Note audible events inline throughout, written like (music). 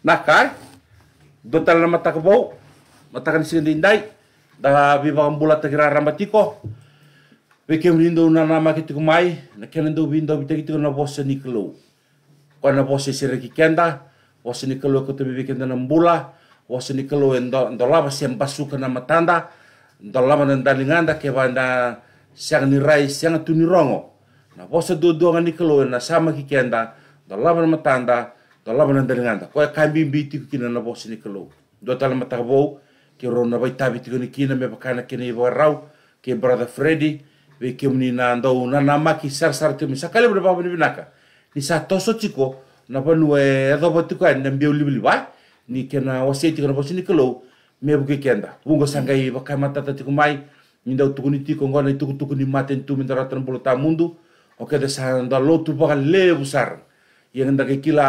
Nakai, do tala na matakabau matakan dah da bibang bulat kira ramatiko Veke unindo na nama kiti kumai, na kenendo windo bita kiti kuna vosa niklo. Kuna vosa sira kikenda, vosa niklo kutu bibi kenda nambula, vosa niklo endo lava siang basuka na matanda, endo lava na ndalinganda ke vanda siang nirai siang tunirongo. Na vosa do do nga nikelo na sama kikenda, endo lava na matanda, Tala mana dari nganda. Kau akan bimbi biti kina na bos ini kelo. Dua tala mata bau. Ki rona bai tabi tiku ni kina me pakana kina iba rau. Ki brother Freddy. Ve ki muni na ndau na nama ki sar sar tiku. Sakali bro babu ni binaka. Ni sa toso tiko. Na pa e edo ba tiku ai na mbiu libi libai. Ni kena wasi tiku na bos ini kelo. Me buki kenda. Wungo sanggai bakai mata tiku mai. Ni ndau tuku ni tiku ngona tuku tuku ni maten tu mindara tan bolo ta mundu. Oke desa ndalo tu bakal lebu sar. Yang ndak kila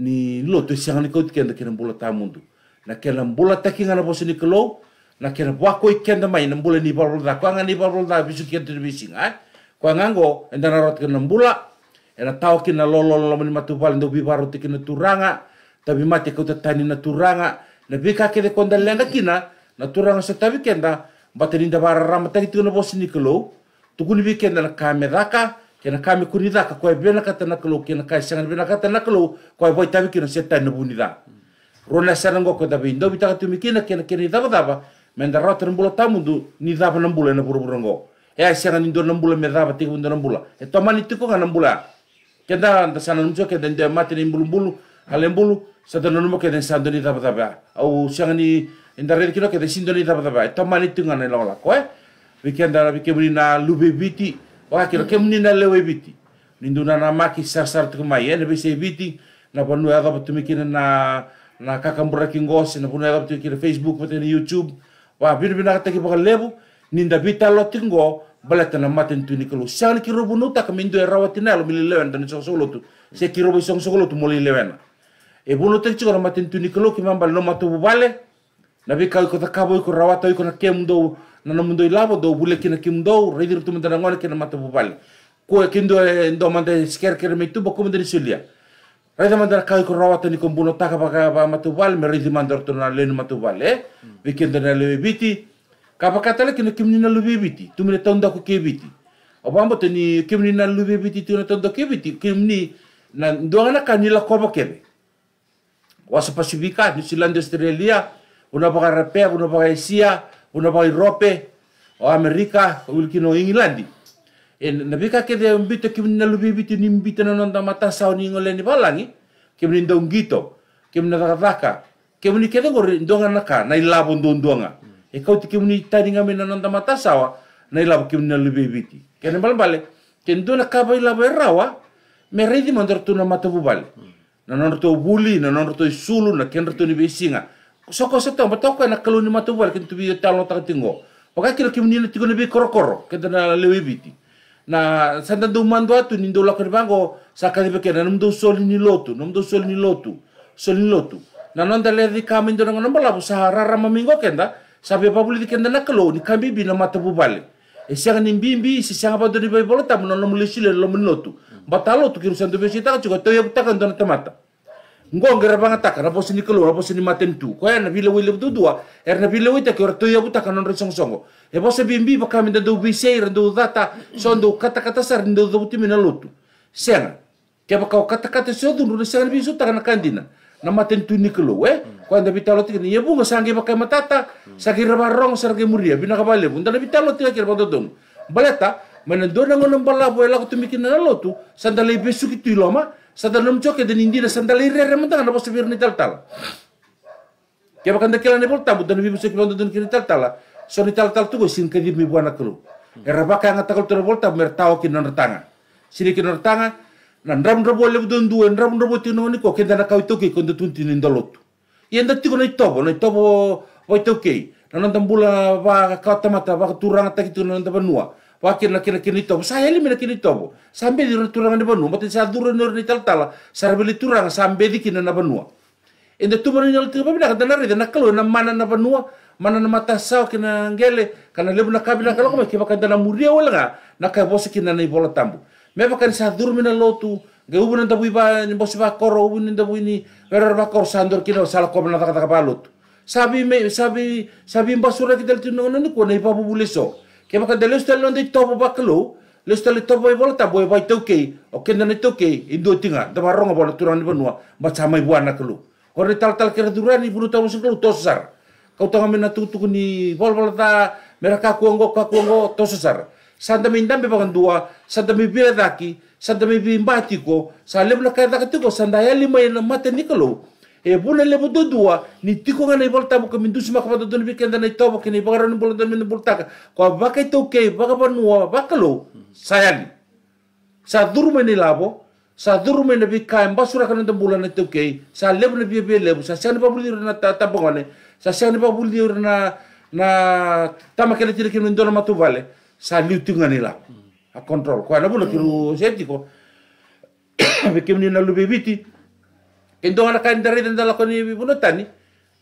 ni loto siang ni kau tikenda kena bola tamundu na kena bola takinga na bosini kelou na kena wako ikenda mai na bola ni barol da kwanga ni barol da bisu kenda bisinga ngan go, endana narot kena bola ena tau kina lolo lolo ni matu bal ndo bibaro tikina turanga tapi mati kau tetani na turanga nabi bika kede konda lenda kina na turanga dah, tabi kenda batani da barara mata kitu na bosini kelou tukuni bikenda na kameraka kena kami kuri daka koi koe bena kata nakalo kena kai sangan bena kata nakalo koe voi tabi kena seta na buni da rona sarango ko tabi Indo bita katu mikina kena kena daba daba menda rotter mbula tamundu ni daba nambula na burburango e ai sangan ndo nambula me daba tiku ndo nambula e to mani tiko kana nambula kenda anda sanan mjo kenda ndo mati ni mbulu mbulu ale mbulu sada numo kenda sando ni daba daba au sangan ni enda red kilo kenda sindo ni daba daba e to mani tinga na lola koe Wikenda wikemuri na lubebiti Wakiro ke munina lewe biti Ninduna na maki sasar tuk mai ene bese e biti na panu e aga patumikina na na kakambura kingose na panu e aga patumikina Facebook patene YouTube. Wa biru bina kataki baka lebu ninda bita lo tingo balata na maten tu ni kelu. Sang ki robu nuta ka mindu e rawatina lo mili lewen dan song solo tu. Se ki robu song solo tu moli E bunu tek cikora maten tu ni ki mambal no matu bubale na be kau ko ta kabo ko rawata ko na kem do na na mundo ilabo do bule kina matu do redir tu mendana ngol kina mata bubal ko kindo eh, ndo mande sker ker me eh? hmm. tu bokum dari sulia Reza mandar kai rawata ni kom buno taka baka ba matubal me rezi mandar to na len matubal e na biti kapa katale kina kim na lube biti tumine me tonda ke biti obambo teni ni na lube biti tu na ke biti Kimni, ni na ndo na kanila kebe wasa pacifica ni silanda australia una pakarapea una Asia una pakairope o amerika ulkino ingilandi na bika kede mbito kim na lubibiti ni mbito na nonda mata sao ni ngole ni balangi kim ni ndong gito kim na takataka ke ni kede ngore ndonga naka na ilabo ndondonga e kau ti kim ni tadi ngame na nonda mata sawa na ilabo kim na Ke kene bal bale ken do na kaba ilabo erawa me redi mandor tu na mata bubale na nonto buli na nonto sulu na kenrto ni besinga soko setong batoko na kalu ni matuwal kin nah, tu talo ta tingo oka kilo kim ni nah, tigo kan eh, ni bi korokoro kenta na lewe biti na santa du mando tu ni ndola ko bango saka ni do soli ni lotu num do soli ni lotu sol ni lotu na nonda le di kami ndo ngono bala busa rara mamingo kenda sabe papuli di kenda na kalu ni kambi bi na matabu bale e siang ni si siang ba do ni bai bolota mono no mulisi le lo menotu batalo tu kirusan do ka ko to ya butakan do na tamata ngongera bangatakan apa sini keluar apa sini maten tu ko na bila wile tu dua er na bila wita ko ya buta kan re song songo e bo bimbi ba kami do biseir do data son do kata kata sar do do buti seng, lutu sen ke kata kata so do re sen bisu ta na kandina ah? na maten tu ni keluar eh ko anda bitalo ti ni yebu ya, sangi ba kami tata sakira barong sarge muria ya, bina ka na bunda bitalo ti kira dong. baleta mana do na ngono balabu ela eh, ko tumi kina na lutu sandale besu iloma ah? satalum choke de na sandali rere menta na posso vir ni tal tal ke bakan de kela ne volta budan bi musik bondo dun kini tal tal so ni tal tal tugo sin kadir mi buana kru era baka nga takal tur volta mer tao kin na tanga sini kin na tanga nan ram robo le budun du en ram robo tinu ni ko ke dana kau tuki kondo tun tinin dolot yenda tigo na itobo na itobo voi tuki nan nan bula ba ka tamata ba turanga takitu nan tabanua wakir na nakir kini tobo saya limi na kini tobo sambe di turang na banua mati sa dura nur ni taltala sarabeli turang sambe di kina na banua enda tumana ni altu babila kada kata rida na kalu na mana na banua mana na mata sao kina ngele kana lebu na kabila kala ko ke kata na muria wala nga na ka bosi kina na ibola tambu me bakan sa dura mina lotu ga ubu na tabu iba ni bosi ba koro ubu ni tabu ni werar ba koro sandor kina sala ko na kata sabi me sabi sabi mbasura kita tu nongono ni na ipa bubuleso ke maka de lus tele nde tobo baklo lus tele tobo e bola tabo e bai toke o ke nde toke indo tinga da maronga bola turan ni benua ma chama i buana klo ko re tal tal ke duran ni bulu tamu seklo tosar kau tanga mena tutuk ni bol bol ta mereka kuanggo kakuanggo tosar santa mindam be bakan dua santa mi bira daki santa mi bimbati ko sa lebla kai daki ko santa ya lima yang mata ni e bula le bodo dua ni tiko ngana ibol tabu ka mindu sima kama dodon bi kenda nai tabo kini bagara ni bula dodon bultaka kwa baka ito ke baka banua baka lo sayani sa duru meni labo sa duru meni bi ka emba sura kana dodon bula nai toke sa lebu na bi bi lebu sa siani babuli na tabo ngane sa siani babuli urna na tamakele tiri kini ndona matu vale sa liu tinga ni labo a kontrol kwa mm. (coughs) na bula kiru seti ko Bikin ni na lubibiti, Kendo kain dari dan dala koni bunutan ni.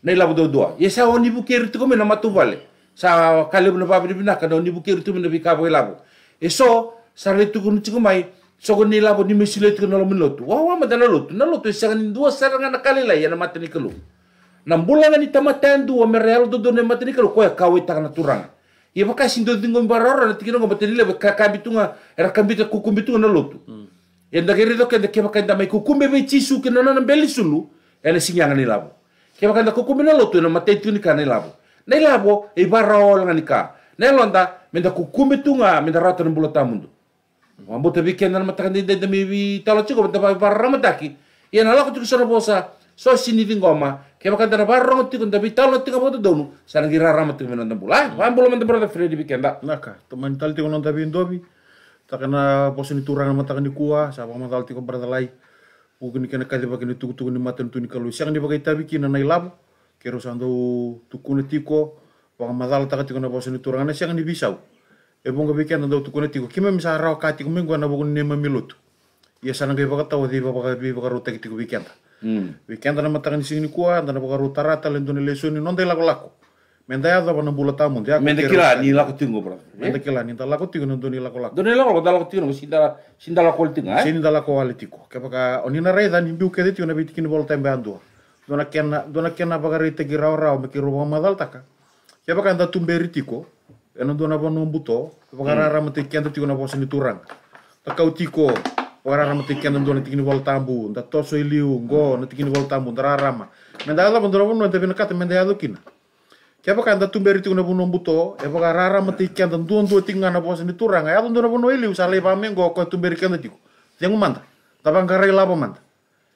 Nai labu dua dua. Ya sa oni bukir itu kami nama vale. Sa kali benda papi di bina kada oni bukir itu benda bika labu. Eso sarle tu kuni ciku mai. So kuni labu ni mesile itu nolo melotu. Wah wah madala lotu. Nalo tu esangan dua serangan kali lah yang mati ni kelu. Nam bulangan ni tamatan e dua mereal tu dua mati ni kelu. Kau ya kau itu kana turang. Ia pakai sindu tinggal barora nanti kita ngobatin lele Kambitunga, Erakambita kukumbitunga nalotu. Hmm. Yenda gere do kende kema kenda mai kukumbe be chisu kena nana beli sulu ele sinyanga ni labo. Kema kenda kukumbe na lotu na matei tuni kana labo. Na labo e barol ngani ka. Na londa menda kukumbe tunga menda rata nbulo mundu. Wambo te bikenda na mataka ni dende mi talo chiko menda barama taki. na lako tuku sana bosa so sini tingoma kema kenda na barong tiku nda talo tiku boto donu. Sana gira rama tiku menda mbula. Mm. Wambo lo menda brother Freddy bikenda. Naka, to teman tal tiku nonta bindobi takana bosan diturangan matakan di kuah sabang mantal tiko bertalai ugen kena ikan bagian itu tuku ni matan tu ni kalau siang dipakai tabi kina nai labu kero sando tukun tiko bang mantal takat tiko na bosan diturangan siang di bisau ebong kebikin ando tukun tiko kima misal rau kati kumeng gua nabung nema milut ia sana kai baka tau di baka bi baka rotek tiko bikin ta hmm. bikin ta na matakan di sini kuah ta na baka rutara ta lendon lesuni non dai lako lako Mendaya na bula tamu dia. Mendakila ni lako tingo bro. Mendakila ni talako tingo nuntu ni lako lako. Dona lako talako tingo no sinda sinda lako tinga. Sinda lako alitiko. Kapaka onina reza ni biu kedi tingo na bitikin bol tembe andua. Dona kena dona kena bagari tegi rao rao meki ruwa madal taka. Kapaka anda tumberi tiko. Eno dona bono buto. Kapaka rara mati kenda tingo na bosa ni turang. Takau tiko. Ora rama tikin dan toso iliu ngo na tikin bol tambu. rama. Mendayadava ndono bono nda bina kata mendayadukina. Kaya pa kanda tumberi tikuna puno buto, e pa rara mati kian tentu untuk tinga na puasa ni turang, e atun tuna puno ili usale pa mi ngo ko tumberi kian tiku. Yang manta, tapang kara ila pa manta.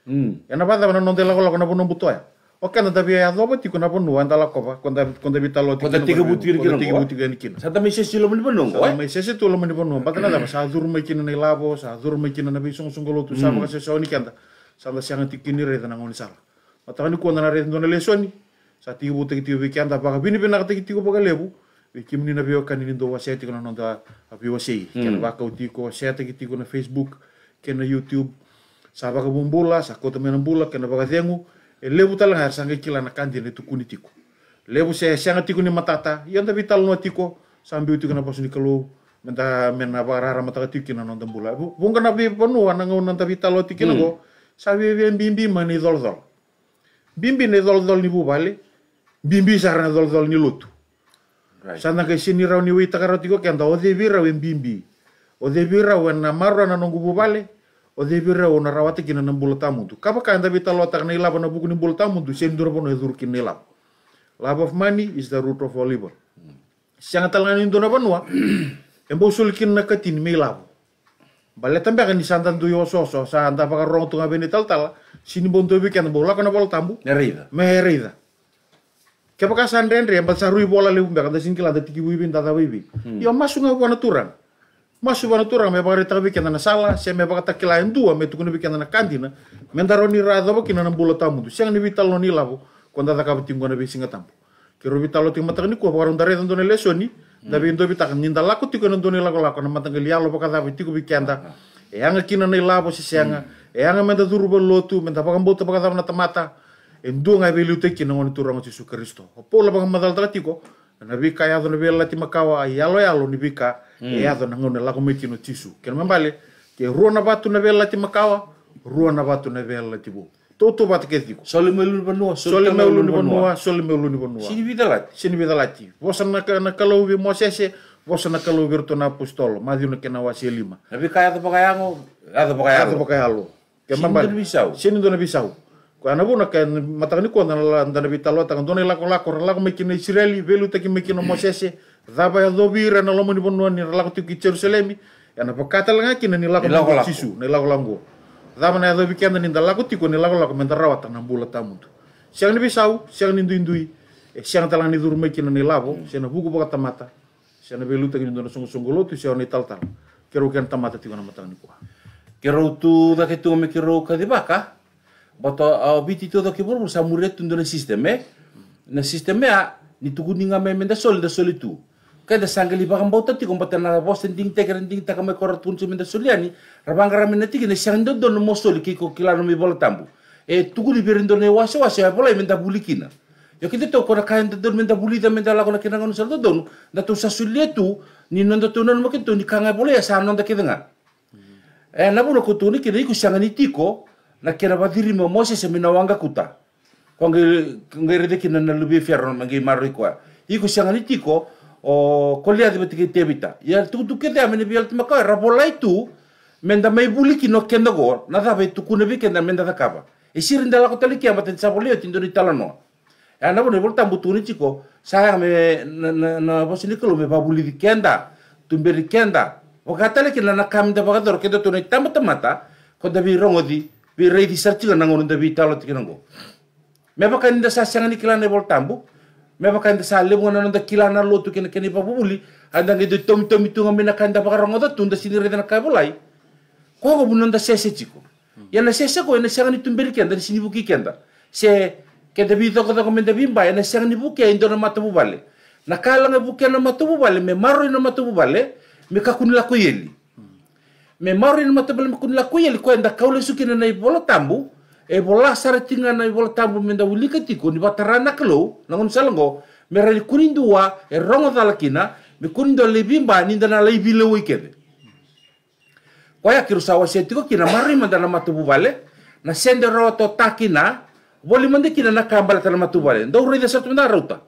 Hmm. E na pata mana non tela puno buto ya. O kanda tapi e atlo pa tikuna puno an tala kopa, konda konda bita lo tikuna. Konda tiga buti kiri kiri. Tiga buti kiri kiri. Sata mesi si lo meni puno ngo. Sata mesi si tu lo meni puno. Bata nada masa azur mekina ni labo, sa azur mekina na bisong sungkolo tu sama kasih soni kanda. Sala siang tikini re tanang oni sala. Matahani kuanda na re tanang lesoni sati tiki po tiki tiki piki anda paka bini pina tiki tiki paka lebu Kim ni na pio kani ni do wasai tiki na nonda a pio wasai kena utiko wasai tiki tiki na Facebook kena YouTube sa paka bumbula sa kota mena bula kena paka tengu e eh, lebu tala ngar sanga kila na kandi ni tiko lebu se sanga tiko ni matata yanda vital no tiko sambil tiko na pasuni kalau menta mena rara mata katiki na nonda bula bung kana pi ponu ana ngau nonda vital tiki na hmm. go sabi bim bim bim ni dol dol bim bim dol dol ni bu bale Bimbi sarana dol ni lotu right. sana ke sini rau ni wita karo tiko ke anda odhe bira wen mbimbi odhe bira wen na marwa na nongu bubale odhe bira wen rawate kina na tamu tu kapa ka anda Laba lotak na ilapa na buku ni tamu tu sen dura bono hidur kin ilapa love of money is the root of all evil mm. siang atal ni ndona banua (clears throat) embo usul na katin me ilapa Bale tambe akan disantan tuyo soso, sa anda pakar rong tunga bene tala sini bontu bikin bola kena bola tambu. Merida. Merida. Ke paka yang pasar rui bola lebu mbak, ada singkil ada tiki wibin tata wibi. Iyo hmm. ya, masuk nggak wana turang. Masuk wana turang, mbak rita wibi kena salah, saya mbak kata kilain dua, me tukun wibi kena kantina. Mentaroni rada bo kena bula tamu tu, siang wibi talon ila bo, konda taka bitim kona wibi singa tampu. Kiro wibi talon ting matang ni kuah pakarun tare tantone lesoni, tapi indo wibi takan ninda laku tiko nantone laku laku, nama tanggal lialo paka tapi tiko wibi ah. kenda. Eanga kina si sianga, eanga hmm. menta turuba lotu, menta pakan bota paka tamata. εν του και τέκη να μόνοι του ρόματι σου Χριστό. Ο πόλα να η άδωνα βήλα μακάω, η άλλο η άλλο νηβήκα, η άδωνα γνώνε λάγω με την Και να και ρούα να βάτου να μακάω, ρούα να βάτου να μου. Το το βάτε και δίκο. Σόλοι με ολούν με να να και Αναβούνα και ματαγνικό δεν ήταν τα λότα. Αν τον έλαγω λάκο, ρελάγω με κοινή βέλου τα και με κοινό Μωσέση. Δάπα εδώ βήρα ένα λόμον την Κιτσέρουσαλέμ. Ένα από κάτω και είναι ηλάκο λάκο τσίσου, ηλάκο λάγκο. Δάπα εδώ βήκε ένα νιντα λάκο, τίκο με τα ράβατα να μπούλα τα μου. Ε, είναι ε. σε τα σε τα μάτα Bata a biti todo ke bor sa muret tun na sisteme. Na sisteme a ni tugu ninga me menda sol da itu Kai da sangali bagam bauta ti kompatan na bos ding te ding ta kame korat kun su menda soliani. Rabang ramen na tigi na sang do no mosoli ki ko kilano mi bola tambu. E tugu di berendo ne wase wase a bola e menda kina Yo kita to kora kain da don buli bulida menda la kona kinangon sal do Na e tu sa sulietu ni nondo tunan makin tu ni kanga bola ya sa nondo kidenga. E na bola kutuni kidai ku sangani tiko na kera vadiri ma mose se mina wanga kuta kongi ngere de kina na lubi e ferro mangi marri kwa iko sangani tiko o kolia de betike tebita ya tu tuke kete amene bial tma ka rabolai tu menda mai buli kino kenda go na da be na bi kenda menda da kaba e sirin dala ko tali kiamat en sabolio tindo ni talano ya e na bone volta butuni tiko saya me na na bosini kelo me babuli di kenda tumberi kenda o katale kina na kamda bagador kenda tunai ni tamata mata kota da bi rongodi bi rei di sarti ngana ngon nda bi talo me ba nda sa sanga ni kilana bol tambu me ba nda sa lebo ngona nda kilana lo tu kena kena buli, anda ngi do tom tom itu ngamina kan nda bakar rongo datu nda sini redana kai bolai ko go bunon nda sese tiko ya na sese ko ya na sanga ni tumberi kenda ni sini buki kenda. se kenda da bi toko ko da bimba ya na sanga ni buki ya indo na matu bale na kala nga buki na matu bale me maro na matu bale me kakunila ko yeli memori mauri na matabele makun laku ya likuai nda kaule suki na naik bola tambu e bola sara tinga nai bola tambu menda wulika tiku ni batarana kelo nangon salango me rali dua e rongo dalakina kina kunin do lebi mba ni nda na lebi le kwa ya kiru sawa se tiko kina mari manda na matubu vale na sende rawa to takina boli manda kina na kambala tala matubu nda ndo rida satu menda rauta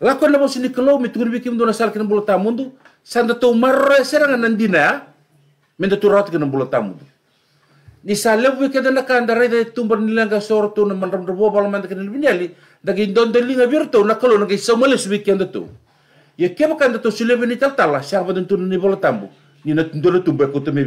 Lakon na bosi kelo me tukuri bikim dona salkin bola tamundu sanda marre serangan nandina Minta turat ke bula ya, tamu. Ni salam we kada la kanda rai dai tumbar nilang ga sortu na mandam rebo parlimen kena binyali da don don linga virtu na kalo somale yang Ya kema kan tu sulebe ni tatala syarba siapa tentu ni bula tamu. Ni na tundolo tumba ko teme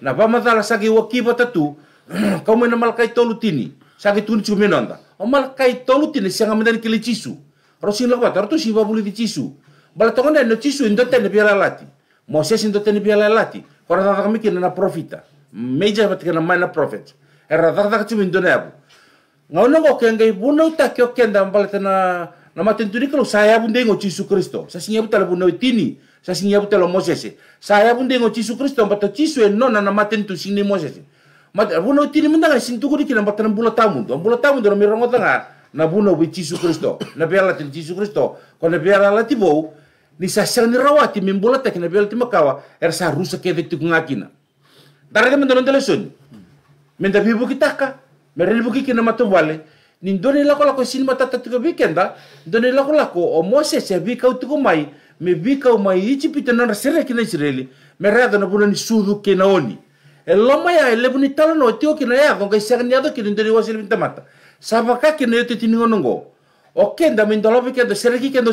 Na ba matala sagi wakiba tatu (clears throat) kau mena malkai tolu tini sagi tuni cumi nanda. O oh, tolu tini sianga mendani kele cisu. Rosin lakwata, tu siwa buli di cisu. Balatongan dan no cisu indon biara lati. Moses itu teni pia lati. Ora tata kami na profita. Meja bat kina mai na prophet. Era tata kati min dona abu. Ngau na ngau kenga ibu na uta kio kenda mbala tena na maten tuni kalau saya pun ngo Yesus Kristo. Sa singa buta lebu na utini. Sa singa buta lo Moses. Saya pun ngo Yesus Kristo mbata Yesus en nona na maten tu singa Moses. Mat abu na ngai mendanga sintuku dikina mbata na bula tamu. Bula tamu dona mirongo tanga na buno bi Yesus Kristo. Na biarlah Yesus Kristo. Kau na biarlah lati bau ni sa sel ni rawati min bola tek na bel tima kawa er sa rusa ke vek tiku ngakina dara de mendono teleson men da bibu kitaka merel buki kina matu wale nin doni lako lako sin mata tatu bikenda doni lako lako o mose se bi kau mai me bi kau mai ichi pitana na sere kina sireli me na buna ni sudu kina oni e loma ya ele ni tala no tio kina ya gonga sera ni ado kina minta mata. bintamata sabaka kina yote tini o kenda min dolobi kenda sere kenda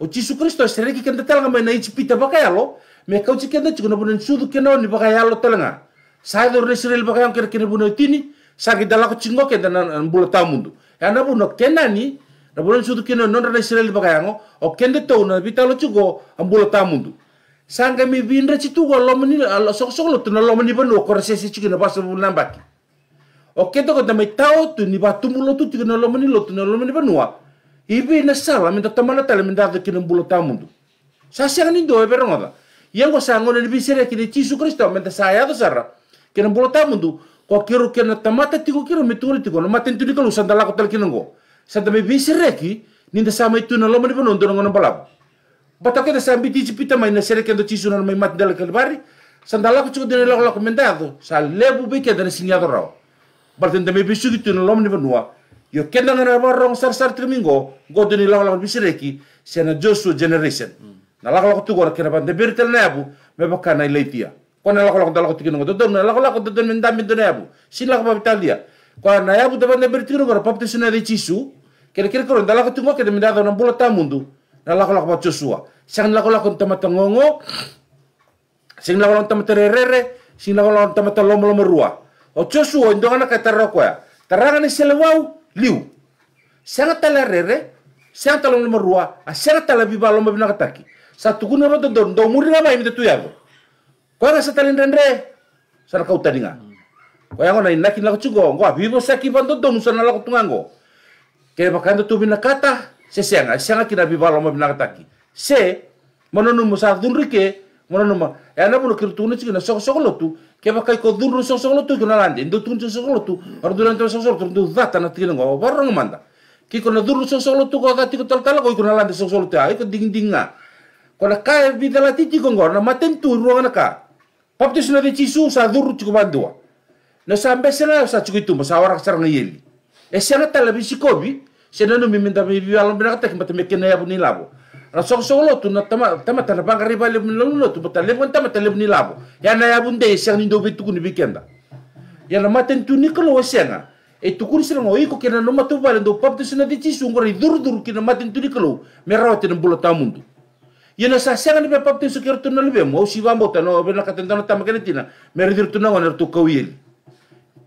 o Jesus Kristo se reki kenda telanga mai na ichi pita baka yalo, me kau chi kenda chikuna buna nchudu kena ni baka yalo telanga. Sai dor Israel baka yang kira buna bunan tini, saki lako chingo kenda na mbula ta mundu. Ya na buna kena ni, na buna nchudu kena non rana Israel baka yango, o kenda tau na bita lo chugo ambula ta mundu. nga mi bindra chitu go lomani, sok sok lo tuna lomani banu korese se chikuna basa bunan baki. O kenda kota mai tau tu ni batumulo tu chikuna lomani lo tuna lomani banua ibe na sala minta tamana tala minta ta kinin bulu tamundu sa siang ni doe pero yang ko sango ni bisere kini tisu kristo minta saya to sarra kinin bulu tamundu ko kiru kena tamata tiko kiru mituri tiko no maten tuni kalu santa lako tal kinin go santa me ki ninda sama itu na loma ni penon dono ngono balap bata keda sambi tisi pita mai na sere kendo tisu na mai mat dala kalbari santa lako cukup dene lako lako mendado sa lebu be keda na sinyado rao Berarti bisu gitu nolom di yo kenda ngana ma rong sar sar trimingo go duni law bisi reki sena josu generation na lako lako tugor kena ban de birtel na me baka na leitia ko na lako lako dalako tikino do don na lako lako do don men sin lako babital dia ko na abu de ban de birtino gor papte sina de chisu kere kere koron dalako tungo kede men dado na bula tamundu na lako lako bat josua sang lako lako tamata ngongo sing lako rerere, tamata rere sing lako lako tamata lomo lomo rua o josua indongana kata Tarangan ya. ni selewau, liu senga tala rere senga tala lomba rua a ah, senga tala biba lomba bina kataki sa tukuna ba don ndo muri na mai tu ya, yago kwa na sa tala sa sana kauta dinga kwa yango na inaki na kuchugo ngo a bibo saki ba don musa na lako tungango kere bakanda tu bina kata se senga senga kina biba lomba bina kataki se mononu musa dunrike ngono numa e ana bulu kiri tuni tiki na soko soko lotu ke ba kai ko dulu soko soko lotu kina lande indo tuni tiki soko lotu ar dulu ante soko soko lotu zata na tiki ngo barro ngamanda ki ko na dulu soko soko lotu ko zati ko tal tala ko na lande soko soko lotu a ko ding dinga ko na kai vida la titi ko na maten tu ngana ka papti suna de chisu sa dulu tiki bandua na sa mbesena sa tiki tu sa wara sar yeli e sena televisi kobi sena no miminta mi bi alon bina ka tek mata mekena ya labo rasong solo tu na tama tama tana bang riba le mun lo tu bata le bon tama tala ni labo ya na ya bunde sia ni dove betu ni bikenda ya na maten tu ni kolo senga e tu kuni sila ngoi ko kena no matu bale do pap tu sina di ci sungur i dur dur kena maten tu ni merawat me rawate na bulo tamundu ya na sa senga ni pap tu sukir tu na lebe mo si bambo tano be na na tama kena tina me ridir tu na ngona tu kawil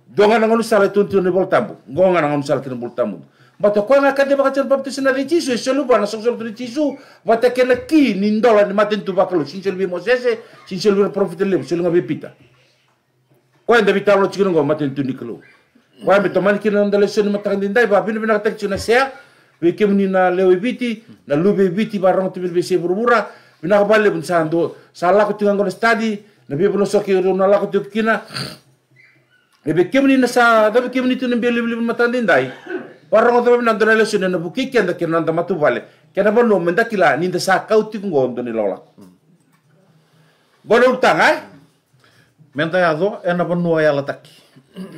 donga na ngonu sala tu ni bol tambu ngonga na ngonu sala tu bol tamundu Mata koe ngā kate waka tera baptisa na ritisu, e selupa na sokso tu ritisu, wata kena ki nindola ni maten tu bakalo, sin selupi mosese, sin selupi profita lemu, selunga pita. Kwa nda bita lo chikirongo maten tu Kwa nda me tomani kina nda leso ni mataka dindai, ba bina bina katak chuna sea, we kem ni na leo na lube ibiti, ba rango tibir bese burubura, bina ka bale bun sando, sa lako tinga ngona stadi, na bia bulo soki na lako tu kina, Ebe kemuni na sa, dabe kemuni tu matandindai orang tabe nanto na lesu nena buki kenda kira nanta matu vale kena bono menda kila ninda sa kauti kungo ondo ni lola bono utanga eh menta yado ena bono ya alataki.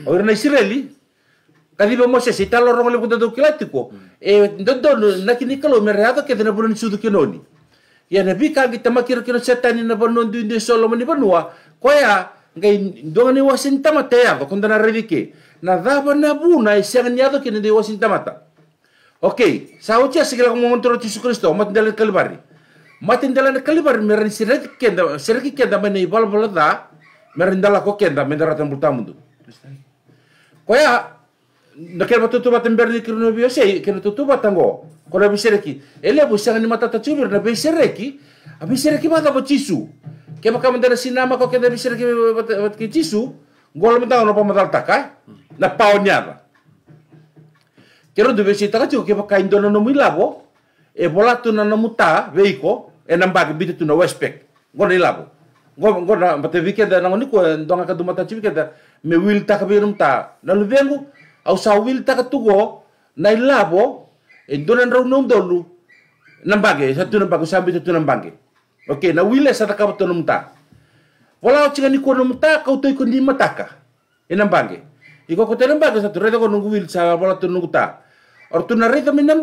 ora na israeli kadi be moses italo rongo le kunto kila tiko e ndondo na kini kalo merado ke dena nisu sudu kenoni ya nabi kita tamakira kino setani na bono ndu ndi solo mani bono wa koya ngai ndonga ni wasinta mate yado kondana na dava na bu na isiang e niado kini di wasin tamata. Ok, sa hoja segala ngomong Yesus Kristo, mat dalam kalibari. Mat dalam kalibari meran sirat kenda, sirat kenda mene ibal bolada, meran dalam kok kenda mendaratan bultamundu. Koya naquele batu tu batem berni kirno biose kirno tu tu batango kora bisereki ele bu sangan mata ta chubir na bisereki a bisereki mata bo chisu ke baka mandara sinama ko ke da bisereki bat ke chisu gol mentang no takai na paonyava kero du besi taka tio ke pakai indono no e bola tu na namuta veiko e namba ke bitu tu na westpack ngona ilavo ngona mate vike da ngoni ko e ndonga ka dumata chivike da me will taka birum ta na luvengu au sa will taka tugo na ilavo e ndona ndro no ndolu namba ke satu namba ko tu ke oke na will e sa taka tu muta, bola o chinga ni ko namuta ka utoi ko ni mataka e namba ke Iko ko tele satu reda konung nungu wil sa bola to nungu ta. Or tu na reda minam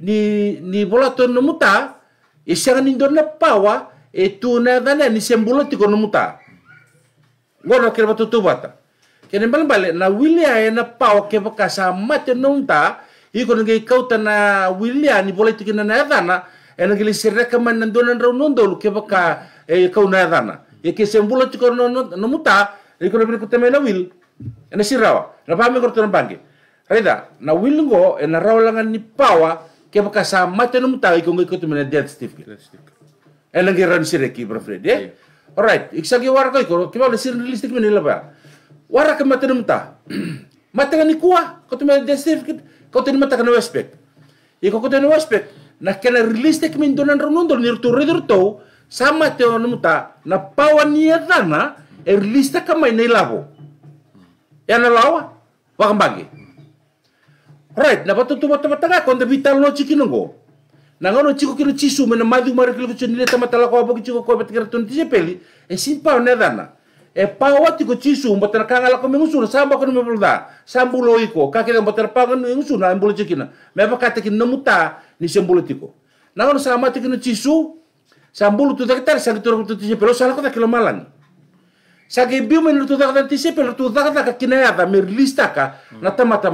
ni ni bola to nungu ta e eh, sanga ni dona pawa e tu na dana ni sembulo ti ko nungu Gono kere batu tu bata. Kene mbale bale na wili ae na pawa ke baka sa mate iko nungu kau ta na wili ni bola ti kina na dana e eh, nungu li sirre kaman nandonan rau ke baka e kau na dana. E ke sembulo ti ko nungu ta e na wil ena sirawa na pami korto na bangi reda na wilungo ena rawalangan ni pawa ke baka sa mate no mutai ko ngikot mena death stiff ke ena ngi ran sireki bro fred eh alright iksagi war ko ko ke ba sir realistic mena laba wara ke mate no muta (clears throat) mate ni kua ko mena death stiff ke ko to mata kana respect iko ko to no respect na kena realistic min donan ronondo nir to redir to sama te muta na pawa ni adana e, e realistic kama ina ilabo yana lawa wakambange right na batu tuma tuma tanga konde vital no chiki nongo nanga no chiko kilo chisu mena madu mare kilo chini le tama tala kwa boki chiko kwa betikera tun tije peli e sin pa ne dana e pa wati ko chisu mbotana kanga la ko mengusu na samba ko me bulda sambulo iko ka kile mbotana pa ko mengusu na mbulo chiki na me pa kate kin nomuta ni sembulo tiko nanga no sama tiki no chisu sambulo tu daktar sang turu tu tije pelo σαν και μπήμεν του της είπε του δάγδα κακινέαδα με ρλίστακα να τα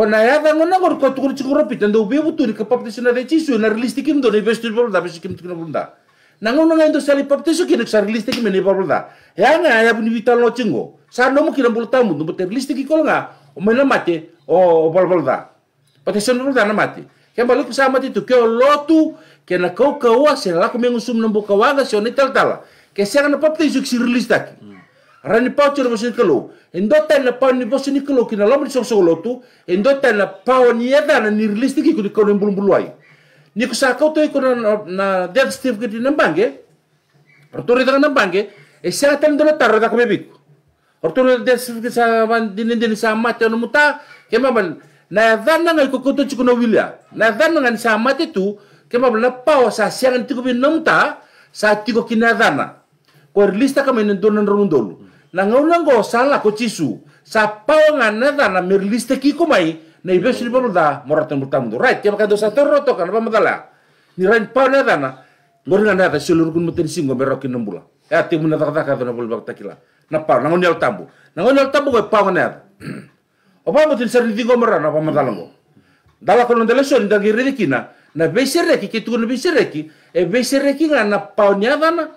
η ένα γορκό του το οποίο είναι δετσίσου να ρλίστη και με τον είπε στους βόλβολδα πίσω και με την Να να είναι το σάλι παπτέσο και να ξαρλίστη με την Εάν να έβουν βιτάλο ο τσίγκο σαν νόμο και να μπολτά μου η κόλγα ο μάτι ο βόλβολδα. σε μάτι. Και αν μάτι του και και να que se hagan papel de sexy release de aquí. Rani Pacho no va a ser calo. En dos tan la pao ni va a ser calo que en el hombre se va a ser calo. En dos tan la pao ni edad en el release de aquí con el calo en Ni que se acaute con la death stiff que tiene en bangue. Arturo de la en bangue. Y se ha tenido la tarde de comer bico. Arturo de la death stiff que se ha mantenido en el día de la mata en el mutá. Que me van. Na edad no hay cocote chico no vilia. Na edad eh, sa siang tiko bin ko lista ka men don nan na ngau go sala ko cisu sa pau ngana na mer lista ki mai na ibe suri bolu da moratan butam do right tiap ka do sa torro to kan ba madala ni ran pau na da na ngor ngana da sulur kun muten singo berokin nambula ya ti bol bakta kila na pau na ngoni tambu na ngoni tambu ko pau ngana opa mutin sari di gomera na pa dala kono dele son da na be sereki ki tu no be sereki e be nyadana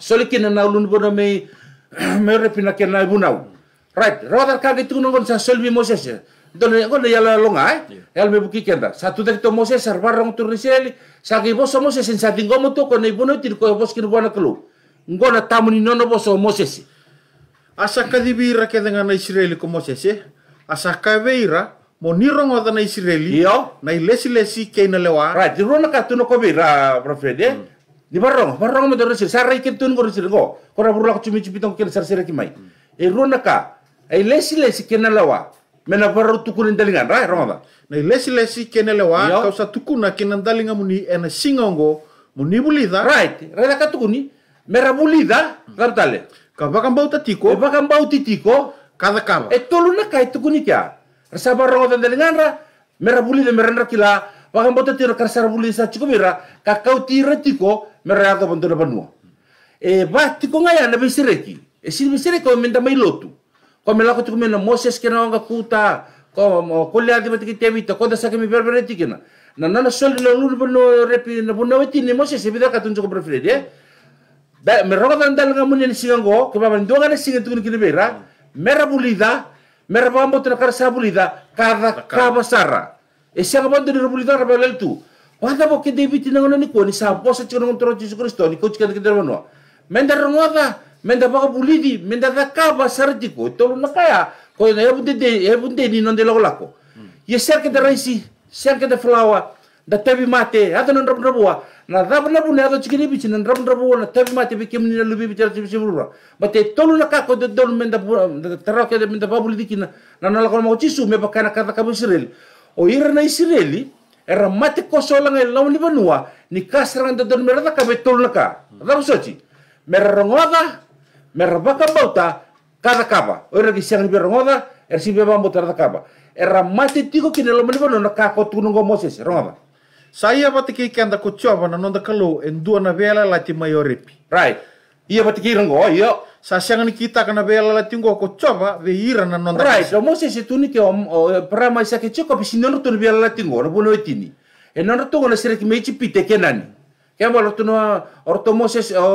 Soli kina nau lun bona me (clears throat) mei repina kena ibu nau. Right, rawat kan itu nungon sa soli Moses ya. Dole ngo le yala longa eh. Yala me buki kenda. Satu dari to Moses sarbar rong turniseli. Sagi boso Moses sin sating gomo to kona ibu nau tir ko e bos kina bona kelu. Ngo na tamu ni nono boso Moses. Asa kadibira ke dengan Israeli ko Moses eh. Asa kaveira moniro ngodana Israeli. Yo. Na ilesi lesi kena lewa. Right, dirona katuna ko bira profede. Eh? Mm. ni barong barong mo doro sir sarai kem tun gor ko. go kora burlak chumi chumi tong kel sar sir kimai e ronaka e lesi lesi lawa, mena varau tukun indalingan, dalinga ra ba na lesi lesi kau sa tukun na kenan dalinga muni ena singongo muni bulida right ra ka tuku ni mera bulida kaptale ka bakam bauta tiko, e bakam bauti tiko, kada kama. e tolu na kai tuku ni kya rasa barong indalingan ra mera bulida mera kila bakam bau tatiro kar sar bulida sa chikumira tiko mererato pantona panua. E eh, bati ko ngai ana besireki. Eh, si besireki ko minta mai lotu. Ko me tuh tuku Moses kena orang kuta ko mo kolle adi mati ki tevita ko dasa kemi berbereti kena. Nah, nana sol lo lulu bono repi na bono weti ni Moses e bida katun cukup preferi e. Da me roga dan dal ngamun ni singango ko baba ndoga na singan tukun kini bera. Mera bulida mera bambo tena karsa bulida kada kaba sara. E eh, siaga bulida rabelel tu. Wanda bo ke debiti na ngono ni ko ni sampo sa ngontoro Yesus Kristo ni ko chikono kita ngono. Menda ta, menda baka bulidi, menda dakaba sarji ko tolo na kaya ko yana yabu de yabu de ni nonde lo lako. Ye ke raisi, ser ke flawa, da tebi mate, ato non rabu rabu na rabu rabu ne ato chikini bichi na rabu rabu na tebi mate bi kemni na lubi bichara chibi chibi rura. te tolo na kako de dolo menda tarau de menda kina na nalakon mo chisu me bakana kata kabu Sireli, O ira na isireli, era mate kosolanga e lau ni vanua ni kasaranga dodon merata kabe tulunaka rau soci mera rongoda mera bauta kada kaba ora ki siang ni rongoda er si beba mo tara kaba era mate tiko ki ne lau ni vanua ko tunungo moses rongoda saya pati ki kanda ko chova na nonda kalu en dua na vela lati mayoripi right Iya patikiran go iya. Sasiangan kita kana bela la tinggo ko coba ve ira na nonda. Right, omo se se tuni ke om para ma isa ke chiko isi sinono tuni bela la tinggo na bono itini. E nono to na sere ki mechi pite kenani. Ke mo lo tuno orto mo se o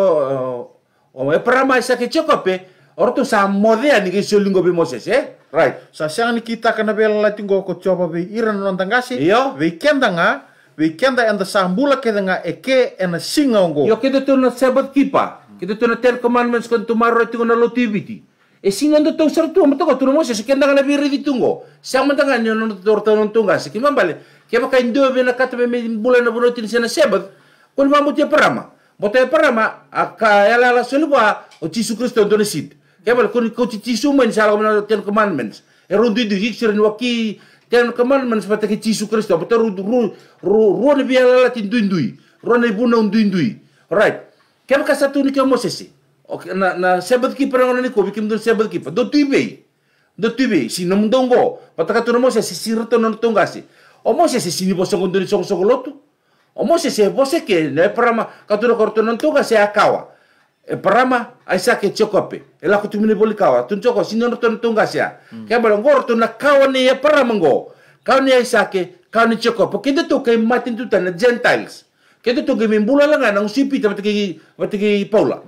o e para ma ke chiko e orto sa modea ni ke solingo be mo se Right. Sasiangan kita kena bela la tinggo ko coba ve ira na nonda ngasi. Iya. Be kendanga. Be kenda and the sambula kedanga eke ena singa ngo. Yo kedo na sebat kipa. Kita tu na ten commandments kon tu marro tu na lotivity. E singando tau sartu am toko tuno mose sekian tangan lebih ready tunggu. Sang mentangan nyono non torta non tungga sekian mambale. Kia baka indo be na kata be bulan na bulan tin sebat. Kon mambu tia perama. Bota perama aka ya la selwa o Yesus Kristo don sit. Kia balik. kon ko ti tisu men sala kon ten commandments. E rundu di hiksirin waki ten commandments bata ke Yesus Kristo. Bota ru ru ru ru ru ru ru ru ru Ru ru ru ru Right. Kem ka satuni ke mosesi. Eh. Ok na na sebet kiper ngona ano ni ko kim dun sebet kiper. Do tibe. Do tibe si nam dongo. Pataka tu mosesi si rto non tongasi. O sesi si ni bosong dun song song lotu. O sesi e eh, bose ke ne prama katuro korto non tongasi akawa. E ai aisa ke chokope. Ela kutu mini boli kawa. Tun choko si non ton tongasi a. Ah? Hmm. Kem bala ngorto na kawa ne e prama ngo. Kawa ne aisa ke kawa ne chokope. Kende to ke matin tu tana gentiles. Kita tuh gemin bula langa kan, nang sipi ta batiki batiki paula.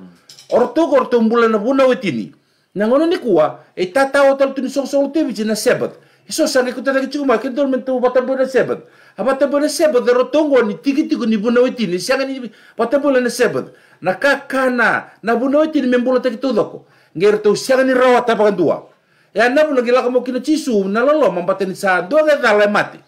Orto korto bula na buna wetini. Nang ono ni kuwa e eh, tata tu ni song song tebi jina sebat. Iso sange kuta lagi cuma kento mentu bata bula sebat. apa bata bula sebat da rotongo ni tiki tiku ni buna wetini siang ni bata bula na sebat. Na kakana na buna wetini membula taki doko. Ngir tu siang ni rawat apa kan dua. Ya na bula gila kamo kino cisu na lolo mampateni sa dua ke mati.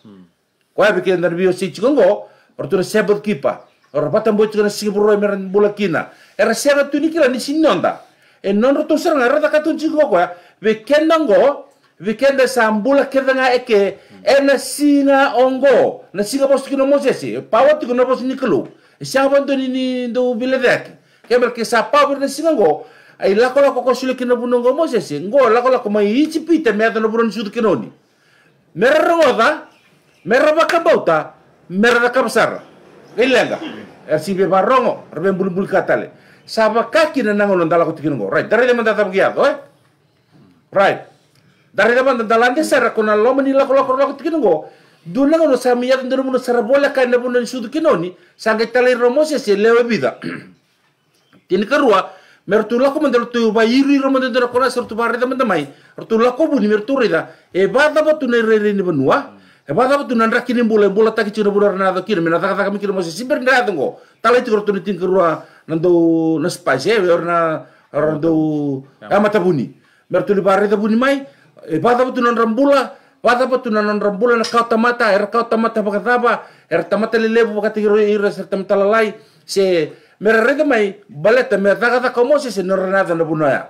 Kwa bikin dari bio cikongo ortuna sebel kipa ora batang bocu kana sibro meran bulakina. kina era sera tuni kila ni sinonda e eh, non rotu sera ya. ngara eh, eh, ta katun ci ya weekend ngo weekend sa keda kedanga eke ena singa ongo na singa bos kino mosesi pawat kino bos niklu siapa ntoni ni bile biledek kemel ke sa pawat na singa ngo ai lako lako ko sule kina ngo mosesi ngo lako lako mai ichi pite me adano buron ni. kinoni roda, ngoda merro bakambauta merana kabasara ilenga be barongo bul bulbul katale saba kaki na nangolon dala ko tikin right dari le mandata bugia do right dari le mandata lande sara ko na lo mani la ko lo ko tikin go do nango no sami ya ndoro mun sara bola ka na bunon sudu kinoni sange tale romo se lewe bida (clears throat) tin karua Mertu lako mandalo tu ba iri ro mandalo ko na sertu barre da mandamai rtu lako buni rida e eh, ba da batu ne re ni benua E Epata tu nan rakin eh, ah, bula bula taki cina bula na do kirme na tak tak mikir masih siber na do ngo. Tala itu kertu nitin kerua nando na spasi or na rando amata buni. Mertu li barre buni mai. Epata tu nan rambula Wata pa tunan non rambula na kau mata er mata tamata pakatapa, er mata tamata lilebo pakatiro ira ser tamata lalai, se mererega mai baleta mertagata komose se noranada na bunaya.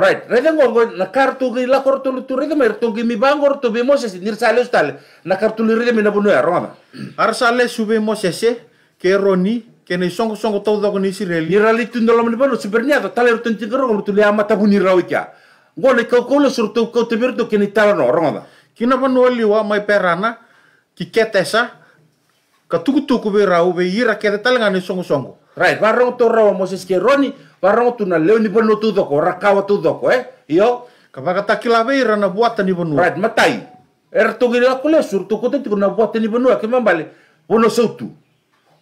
Right, reda ngongo na kartu gi la kortu tu reda mer tu gi mi bangor tu be moses nir sale ustal na kartu li reda mi na bunu roma. Ar sale sube moses eh? ke roni ke ne songo songo tau dogo ni sirel. Ni rali tu ndolo mi bano sibernia to tale rutun tingero ngol tu le ama tabu ni rawikia. kau kolo surtu kau tu bertu ke ni talano roma. Kina bano li wa mai perana ki ketesa ka tuku tuku be rau be ira ke talanga ni songo songo. Right, warong to rawa Moses ke roni, warong to na leoni bono bonu doko, rakawa tu doko, eh? Iyo? Kapakata kilawe rana buatan ni Right, matai. Er tu gila aku le sur tu kote tiku na buatan ni bonu, ke mambale, bono sautu.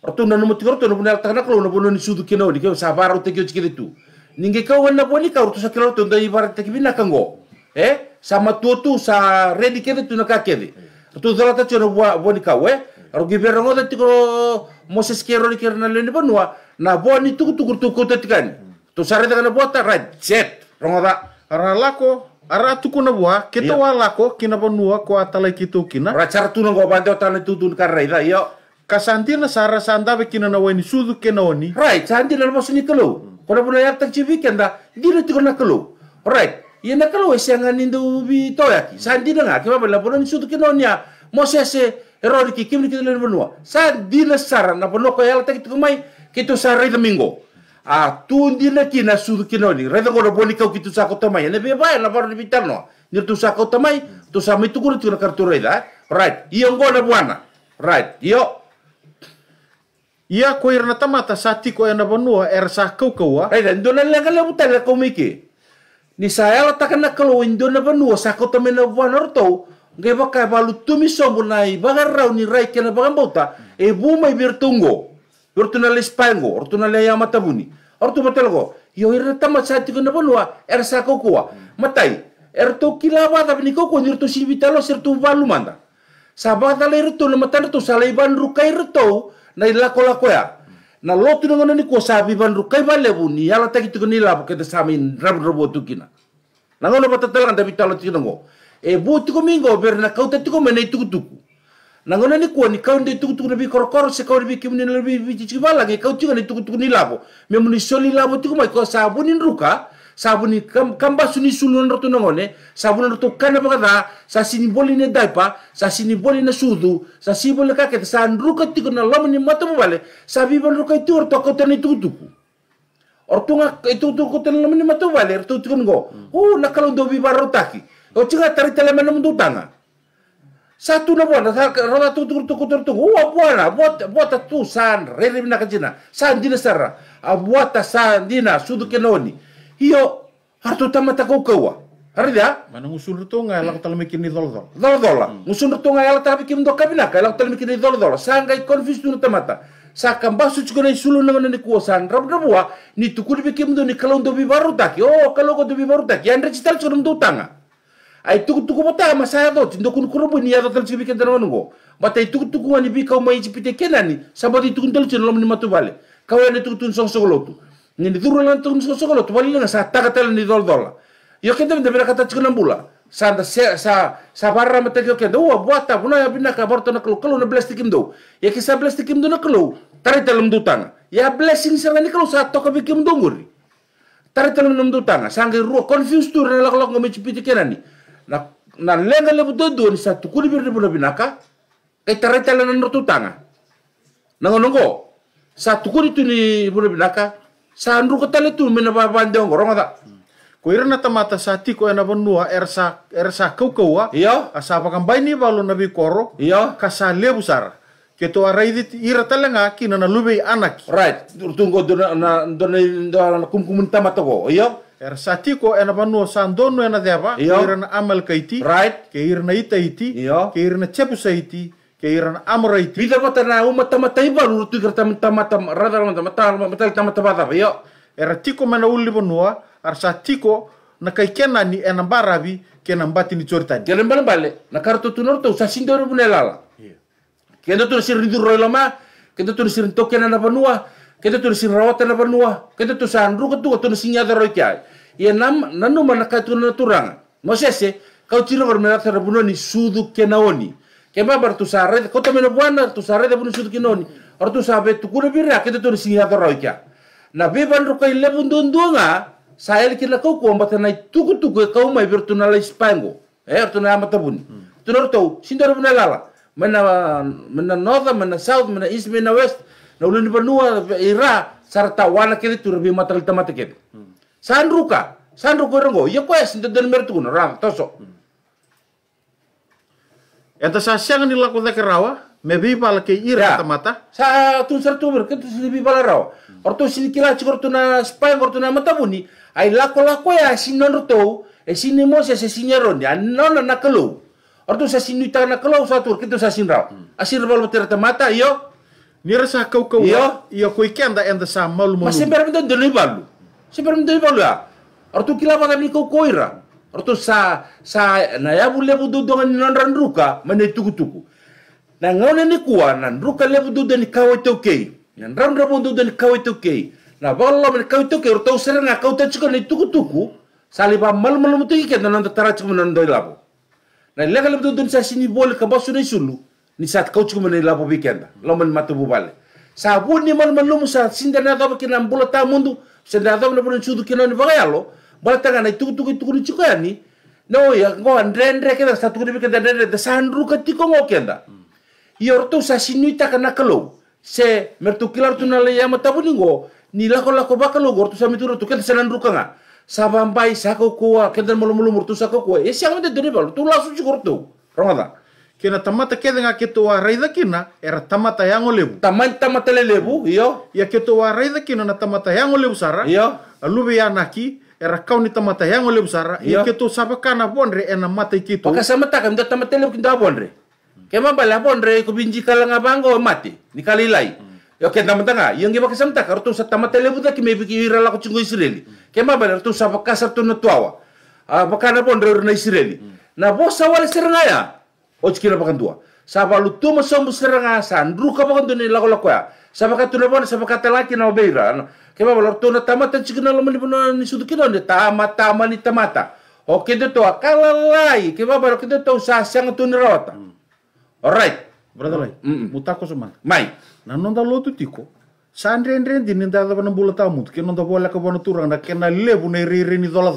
Ortu er na numu tiku ortu na bunu altana kalau na ni sudu kina oni, ke sabar ortu ke ojikiri tu. Ninge kau wana boni kau ortu sakila ortu ndai ibarat tekibina kango. Eh? Sama tu sa ready kede tu na kakede. Ortu er zalata chono boni kau, eh? ro gouvernement tati kro moses kero liker na leni banua na boni tuku tuku tuku tati kan to sarita kana bota rajet rongoda karena lako ara tuku na bua kita iya. wa lako kina banua ko atalai kito kina ra char tuna go bante otane tutun ra ida yo na sara be kina na weni sudu kena oni right santi na mosni kelo kona buna yak tak civi kenda dire tiko na kelo right yena kelo esiangan indu bi toyaki Sandi ngaki ba bela buna sudu kena onya mosese eh, erori ki kim kita lele benua sa dina sara na pono ko yala taki tukumai kitu rei ida minggo a tun dina kina sudu kino ni reda ko boni kau kitu sa kota mai ne bae na baru di pitar no ni tu sa kota mai tu sa mai tukuru tukuru kartu reda right iyo ngo na buana right iyo Ia ko irna tamata sati ko ena bonua er sa kau kau a. Reda ndona lenga le butal ko miki. Ni saya yala e takana kalo indona e benua sa kota mena buana ngai baka balu tumi sombo nai rau ni rai kena bota. e buma birtungo birtuna le spango ortuna le yama tabuni ortu matelgo yo irna tama sati kena balua er sako kokua matai er to kilaba tapi ni koko ni si vitalo ser to balu manda sabata le ertu le matan to salai ban rukai rto nai lako lako ya na lotu ngona ni ko sabi ban rukai balebu ni ala takitu ni labo rabu sami rab na ngana nangono talang tapi talo tikinongo e buti ko minggo ber na kau tiko mena itu tuku ngona ni kuani kau ni tuku tuku nabi korokor se kau bi kimuni nabi biji cibalangi kau juga na tuku tuku ni labo muni soli labo tuku mai kau sabunin ruka sabuni kam kamba suni sulun rotu nongone sabuni rotu kana da sa boli ne daipa sa boli na sudu sa ka kaket sa ruka tiko na lamani matamu bale sa biban ruka itu orto tuku tutuku ortunga itu tuku tan lamani matamu bale ortu tiko ngo oh nakalo dobi barotaki O oh, chinga tari tele mana mundutanga. Ah? Satu na buana, roda tu tukur tukur tukur buana, buat buat tu san rere mina kajina. San dina sarra. A ah. ah, buata san dina sudu kenoni. hartu tamata kau kawa. Hari dia? Mana ngusun rutunga hmm. elak tala mikin ni dol dol. Dol dol lah. Hmm. Ngusun rutunga elak tala mikin do kabina ka tala mikin ni dol dol. Sanggai konfis tu tamata. juga mbasu chukuna isulu na ngana ni kuosan rabrabua ni tukuri bikim do ni kalau do bibaru taki. Oh kalau ko do bibaru taki. Andre cital tanga ai tuku ya, tuku ya, mata saya to tindo kun kurubu ni yado tansi bikin tanu nungo mata tuku tuku wani bi kau mai cipite ni sabo di kun telu lom ni matu vale kau yang tuku tun song tu. ni ni duru lan tun song tu bale nga sa taka telu ni dol dola yo kende mende bela kata cikun bula sanda se sa sa barra mata yo kende wa buata buna ya bina ka borto na kelu kelu na blastikim do ya kisa blastikim do na tari tare telum dutanga ya blessing sa ni kelu sa toka bikim donguri tare telum dutanga sangge ruo confused tu na lak lak ngomi cipite kenani na na lenga le dodo ni sa tukuli bir lebu binaka e tare tareta lana nortu tanga nango ko sa tukuli tu ni binaka, sa andru tale tu mena ba ba ndong ro ngata ko irna tamata sa ti ko ena bonua ersa ersa kau kau iya asa bai ni balu nabi koro iya kasa lebu sara ira το αρέιδι ήρα τα anak, kina na lubei άνακι. Right. na να κουμκουμουν τα ματαγό. Iyo, Er satiko ena vanua sandono ena deva, Io. keirana amalka kaiti, right. irna ita iti, ke irna keirana tsepusa ke irna amra ity. Vida vatana uma tamata ivaru tikra tam tamata radar mata mata mata tamata vada. Io. Er tiko mana ulli vanua, ar satiko na kaikena ni ena baravi kena mbati ni choritani. Kena mbale mbale, na karto tunor to sasindo ro bunelala. Yeah. Kenda tu sirridu roilama, kenda tu sirrinto kena na vanua, kita tu sin rawat na banua. Kita tu sandru ke tu tu sinya da roi kai. Ia ya, nam nanu mana kai tu na turanga. Mosese kau cira bar mena ta banua ni sudu kenaoni. Kema bar tu sare ko to mena buana tu sare da bunu sudu kenoni. Or tu sabe tu kura birra kita tu sinya nyata roi kai. Na be ban ru kai le bun don ah, kau ko mbata na tuku tuku kau mai bir tu na spango. Eh tu na mata bun. Hmm. Tu tau sindor buna lala. Mena mana north, mena south, mena east, mena west na ulun banua ira sarta wala kedi bi matal tamata kedi sanruka sanruka rengo ya kwes ndan mertu na ram toso enta sa siang ni laku ta kerawa mebi pala ke ira ya. tamata sa tun sertu ber ketu rao pala rawa ortu sinikila cikortu na spai ortu na mata buni ai lako lako ya sinon roto e ya, se sinyeron ya non na kelu ortu sa sinuita na kelu sa tur ketu sa Asin asir bal mata yo ni resah kau kau ya, yo iya, kau kenda enda sa malu malu. masih sembera minta dulu balu. Sembera minta dulu balu ya. Artu kila mana ni kau orang Artu sa sa naya bule bu lebu nandran ruka mana tuku tuku. Na ngau ni kuwa nan ruka lebu du dengan kau itu kei. Na ndran rabu du kau itu kei. Na balla mana kau itu kei artu sera na kau tachuka ni tuku tuku. Saliba malu malu mutu ikan na nanda teracik na labu. Na lega lebu du sa sini boleh kabasuna sulu ni sat kau cukup mene labu weekend lo men matu bubale sabu ni man man lumu sa sinda na dobe kinan bula ta mundu sinda dobe na bulan sudu kinan vaga lo bala tanga na tuku tuku tuku cukup ya ni no ya ngo andre andre keda satu kudi bikin andre de sandru ketiko ngo da. ior ya, tu sa sinuita kana kelo se mertukilar tu na le yama tabu ningo ni lako lako bakalo gortu sa mituru tu kenda sandru kanga sabambai sako kuwa kenda mulu mulu murtu sako kuwa ya siang de dene balu tu langsung tu kena tamata kedenga ke tua raida kina era tamata yang e olebu taman tamata le lebu iyo ya ketua wa raida kina na tamata yang e olebu sara iyo alubi ya naki era kau ni tamata yang e olebu sara iyo sapa sabakana bonre ena mata ikitu paka sama takam da tamata lebu kinda bonre kema bala bonre ku binji kala ngabango mati ni kalilai yo Oke, tamata nga Yang kita sama tak kartu tamata telebu tak kimi biki ira laku cunggu Israeli. Kema benar tu sabaka sabtu natuawa. Bakana pon reurna Israeli. Na bos awal serengaya o chikina pakantua sapa lutuma sombu serenga san ruka pakantua ni lako lako ya sapa katuna pon sapa katelaki na obeira no kema balor tuna tamata chikina lo mani puna ni kita ni tama tama ni tamata o kede to akala lai kema balor kede tu hmm. alright brother lai mutako suma mai nanonda lotu tiko sandrendren din nda da bana bula tamu ke nda bola turang nak kena lebu neri-neri ni dola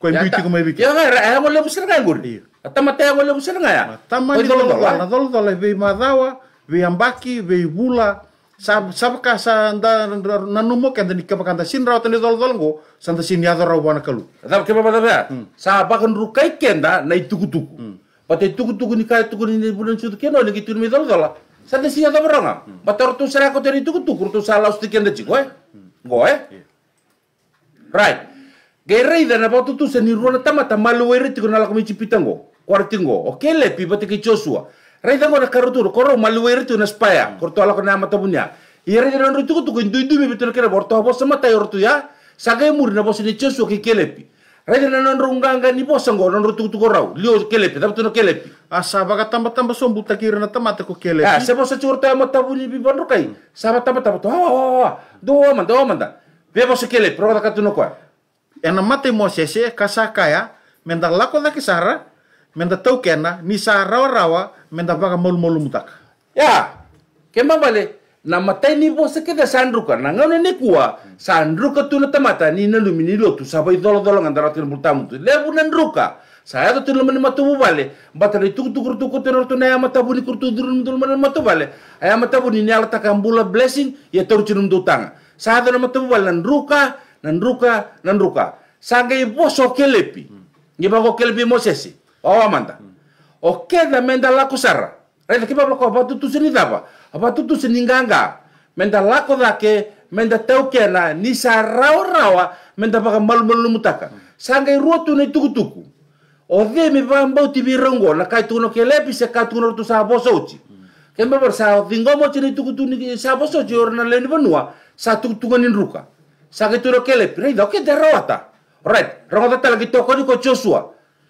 Kau yang mbiti kau mebi ke ya ngai ra mo eh, lebu serangan gurdi. Iya. Tama te ya, wale usena ngaya. Atama ni dolo dolo. Na eh? dolo dolo vi madawa, vi ambaki, vi bula. Sab te kasa nda nanumo ke nda nikapa kanda sin rawa tani dolo dolo ngo. Santa sin yado rawa wana kalu. Atama ke mabada bea. Hmm. Sa abakan rukai kenda na ituku tuku. Pate ituku tuku ni kaya tuku ni bulan sutu kena ni kitu ni dolo dolo. Santa sin yado ronga. Pate hmm. rotu sara ya ko tani ituku tuku rotu sara usti kenda ciko eh. Hmm. Ngo eh. Right. Gerai dana bautu tu ruana tamata malu weri tikuna lakomi cipitango kuartingo tingo okele pi bate ki Joshua rai tango na karutur koro maluwer tu na spaya korto ala kona mata bunya ira jana ndu tuku tuku indu, indu mi bitu na kere borto habo sama tayor tu ya sagai muri na bosi ni chosua ki kele pi rai na ndu nganga ni bosa ngo ndu tuku tuku rau lio kele pi tapi tu na kele pi asa ah, ka tamba tamba som buta kira na tamata ko kele pi asaba sa churta ya mata bunyi bi bando kai saba tamba tamba tu ha ha ha doa manda do manda Bebo e se kele, prova da na kwa. Ena mate mo sese kasakaya, mendalako da menta tau kena ni rawa rawa menta baka mol mol mutak ya kema bale na mata ni bo se keda sandruka na ngana ne kuwa sandruka tu na tamata ni na lumini lo tu sabai dolo dolo ngandara tin mutam tu lebu bu nandruka saya tu tulum ni matu bu bale batara tu tu kurtu kurtu na tu na mata buni kurtu durun dul mana matu bale aya mata buni ni takambula blessing ya toru cinum tu tanga saya tu na matu bu bale nandruka nandruka nandruka sangai bo so kelepi ngibago kelbi mosesi wawa manta oke, da menda lako sara reda kipa bloko apa tutu seni dapa apa tutu seni nganga menda lako dake menda tau kena ni sarau rawa menda baka malu malu mutaka sangai rotu ne tuku tuku o me mi ba mbau tibi rongo na kai tuno ke lepi se kai tuno tu sa boso uti kembe ber sa dingo mo chini tuku tuni sa boso leni vanua, sa tuku ruka sangai tuno ke lepi reda ke derawata Right, rongo lagi toko ni ko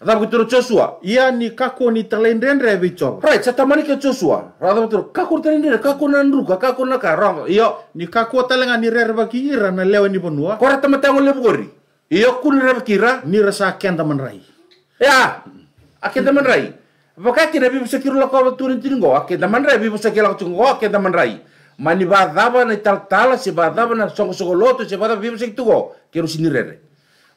Rathamu turu Joshua, ia ni kako ni talendendre vichongo. Right, sa tamani ke Joshua, rathamu tiro kako ni talendendre, kako na nruka, kako na karango. Iyo, ni kako talenga ni rerba kira na lewa ni bonua. Kora tamatango lebu gori. Iyo kuni rerba kira. Ni rasa akian taman rai. Ya, akian taman rai. Vaka kira bibu sekiru lako lo turin tiringo, akian taman rai, bibu kira lako tungo, akian taman rai. Mani badaba na tal tala, se badaba na songo songo loto, se badaba bibu sekitu go, kero sinirere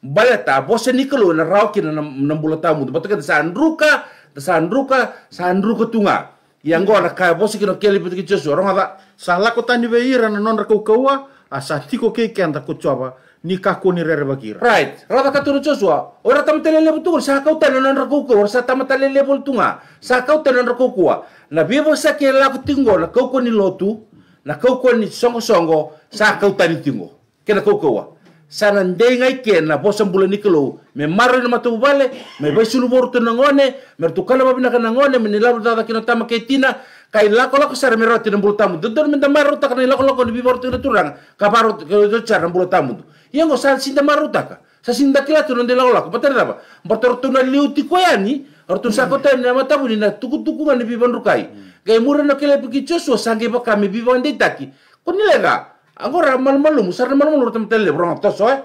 baleta boseni nikelu na rauki na na bulan tamu batu kata sanruka sanruka sanruka tunga yang gua raka bosi kino keli putu kicu su orang ada salah kota ni beira na non raka ukawa asanti tiko kei kian tak kucuaba ni kaku rere bakira right rata katuru cosua ah. ora tam telele putu sa kau tanya non raka ukawa sa tam telele bol tunga sah kau tanya non raka ukawa na bebo sa kela ku tinggo na kau kuni lotu na kau kuni songo songo sah kau tanya tingo kena kau kawa sana ndenga bosan bulan ni kelo me maro na matu bale me vai sulu borto tu ngone me tu kala babina kana ngone me nilabu dada kino tama tina kai lako lako sara me roti na bulu tamu dodon me damaro taka ni lako lako ni tu na turang ke do cara bulu tamu tu yengo sa sinda maro taka sa sinda kila tu nde lako lako patar daba borto tu na liuti koyani ortu sa kota na mata ni na tuku tuku ngani bibandu rukai kai mura na kele pikicoswa sange bakami bibande taki koni ga Agora ramal malu musar malu-malu tem tele brong eh.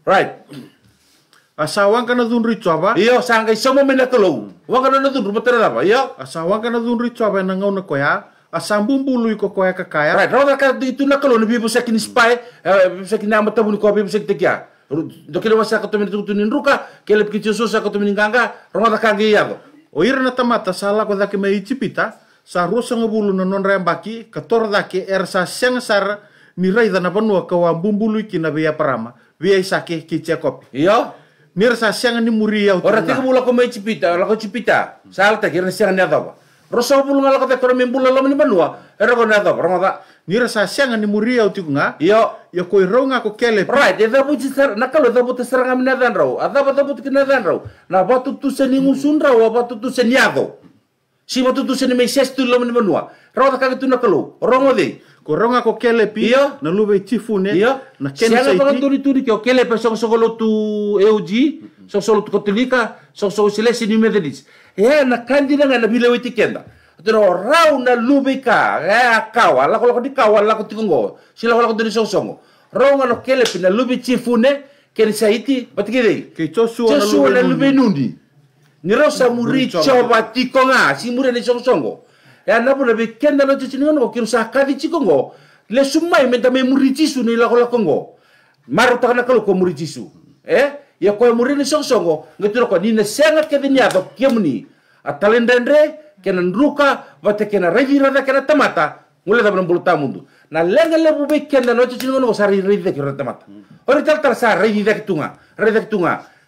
Right. Asawang kana dun apa? Iyo sangkai semua mena tolong. Wang kana dun rumah tera apa? Iyo. Asawang kana dun iya. richo apa yang ngau na Asambung bulu iko koya kakaya. Right. Rona ka itu na kalau nabi bisa kini spy, eh, bisa kini amat tabu niko bisa kini tekia. Dokile wasa katomen ruka, kelep kicil susa ketemu kanga, rona kangi yago. Oira oh, na tamata sala ko dake mai chipita, sa rusa ngabulu na non ersa sengsar ni raitha na vanua kawa mbumbului beya vea parama vea isake ki kopi. iyo nira sa sianga ni muri au ya ora tika mula ko mai chipita la chipita sal ta kira sianga ni adawa rosa bulu ngala ko kora membula lo ni banua era ko na adawa ronga nira sa sianga ni muri au ya nga iyo ya koi ko ronga ko kele right e da buji sara nakalo kalo da sara ngami na dan rau ada ba da kina dan rau na batu tu se ni ngusun rau batu tu se ni sima tutu sene mei ses tu lomani manua rawa taka tu nakalo rongo dei ko ronga ko kele pi ia na lube tifune ia na kene sai ti turi turi ke kele pe song songolo tu euji song solo tu katolika song solo sile sini methodis ia e, na kandi na bile witi kenda Tiro rau na lube ka, e, a kawa, la kolo kodi kawa, Si tikongo, sila lako di song songo. Rau ngano kele na lube cifune, kene saiti, batikidei. ke tosua na lube nundi ngirosa muricho batikonga simure ni songsongo ya napo na bekenda no chichini ngono kirusa kadi chikongo le sumai menta me murichisu ni lakola kongo maro takana kalo ko eh ya ko muri ni songsongo ngetiro ko ni ne senga ke dinya do kemni atalendendre kena nruka vate kena revira da kena tamata ngule da bulu tamundu na lenga le bu bekenda no chichini ngono sari revira kira tamata hmm. ori tal tal sa revira kitunga revira kitunga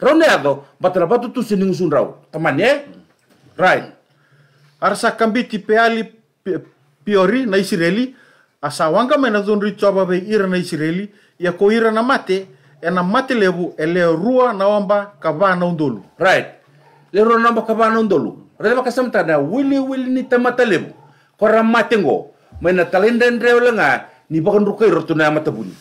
ronde ado batala batu tu sening rau, teman ye. right arsa kambi tipe ali piori na isireli asawanga mena zon coba be ira na isireli ya ko ira na mate ena mate lebu ele rua na wamba kavana undolu right le rua namba kavana undolu rela kasamta na wili wili ni tamata lebu kora mate ngo mena talenda ndreu lenga ni bakon rukai rotuna mata buni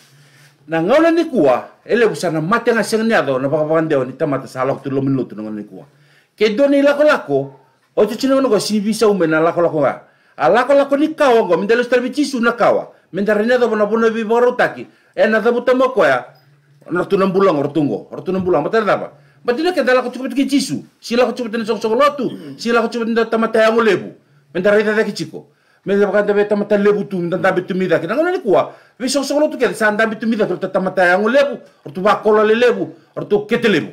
na ngaula ni kuwa, ele usana mate nga seng niado na pakapakandeo ni tamata salok tu lomin lutu ngaula ni kuwa. ke do ni lako lako o tu chino si visa ume na lako lako nga a lako lako ni kawa ngo mendelo starbichisu na kawa mendare niado bona bona bi borotaki e na dabu tamo ya, na tu nambulang ortungo ortunambulang matar dapa Matina ke dalako ki jisu sila ko cukup ni song-song lotu, sila ko cukup mata tamata yang lebu, da ki tikichiko me le baka tabe tamata lebu tum nda nda tumida kita ngone ni kuwa ve so so tu ken san tabe tu tamata yang lebu ortu bakola le lebu or tu kete lebu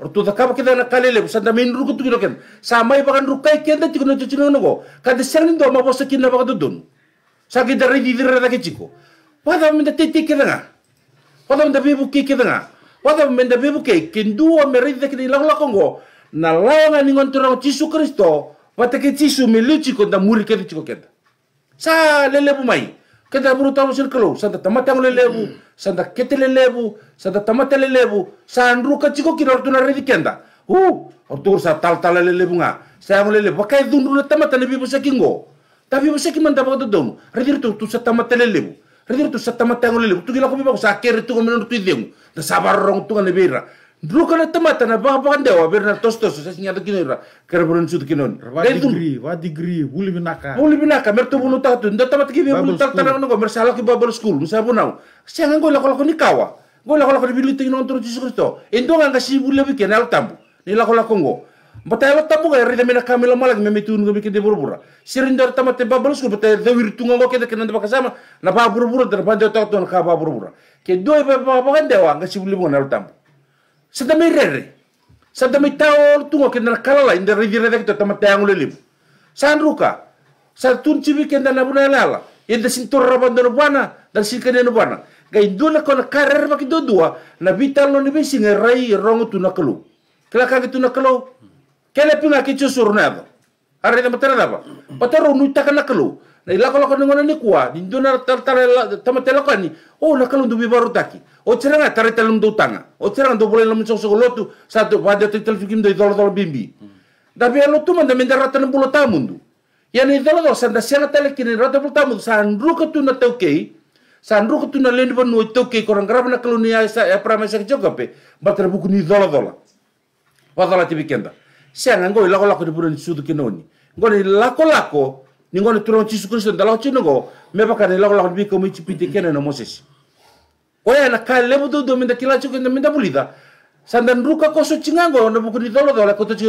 or tu da na kale lebu san tabe nru kutu ken sama i bakan rukai ken da tikuno tikuno ngo ka de sen ndo ma bosa kinna baka dudun sa ki da ridi dire da keciko wada men da tete ke wada men bebu ke ke danga wada men bebu ke ken duo meridi lakongo na laonga ningon turang Yesus Kristo Wata ke tisu miluci konta muri ciko tisu kenta sa lelebu mai kada buru tamu sirkelo santa tamata lelebu hmm. santa kete lelebu santa tamata lelebu sa andru kachiko kina ortuna redikenda u ortur sa tal tal lelebu nga sa ang lelebu kai dundru na tamata lebi busa kingo tapi busa kimanta bodo dom redir tu tu sa tamata lelebu redir tu sa tamata ang lelebu tu gila ko bibago sa kere tu ngomeno tu idemu sabar rong tu ngane beira Blokana tamata na baha banda wa berna tos tos sa sinya takin ra kara burun su takin on wa degree wa degree wuli binaka wuli binaka mer to bunu tatu nda tamata ki be wuli na tanang no mer sala ki babal school musa bunau siang ngola kan kola koni kawa ngola kola koni bilu tingin on turu jisu kristo endo nga ngasi wuli bi na tambu ni la kola kongo Bata ela tabu ga rida mena kamela malak me mitun ga bikide burbura. Sirindar tamate babal school bata da wirtunga ngo keda kenan baka sama na baba burbura nda banda tak ton na kaba burbura. Ke kan doi baba ba banda wa ngasi wuli bunga na tambu sada mai rere sada mai tao tungo ke nara kalala inda ridi kito tama teangu lelibu san ruka sa tun cibi kenda na buna lala inda sintor rabanda nubana dan buana ga gai na kona karer maki kito dua na vital lo nibe singa rai rongo tuna kelu kela ke tuna kelu kela pinga kito cusurna ba arre da daba da ba na ilako lako ni ngona nikuwa, di na tartare la tama telako ni o oh, na kalun dubi baru taki o oh, ceranga tare telum do tanga o oh, ceranga do bolelo mi sosok lotu satu wadia tu telfin kim do dol dolo bimbi hmm. Tapi be lo tu manda mendara tan bulo tamundu ya ni dol dolo sanda sela tele kini rata bulo tamundu san ruka tu na teuke san ruka tu na lendu banu teuke korang grab na kalun ya sa ya pramesa pe. batra buku ni dol dolo, wadala tibi kenda, bikenda sianga ilako lako di bulo ni sudu kinoni ngoni lako lako ni ngol turon sukun sukristo dalaw ci go me bakane law law bi ko mi piti kene no moses Oya ya na ka lebu do do minda kila ci minda bulida sandan ruka ko so cingango no buku di dolo koto ko to ci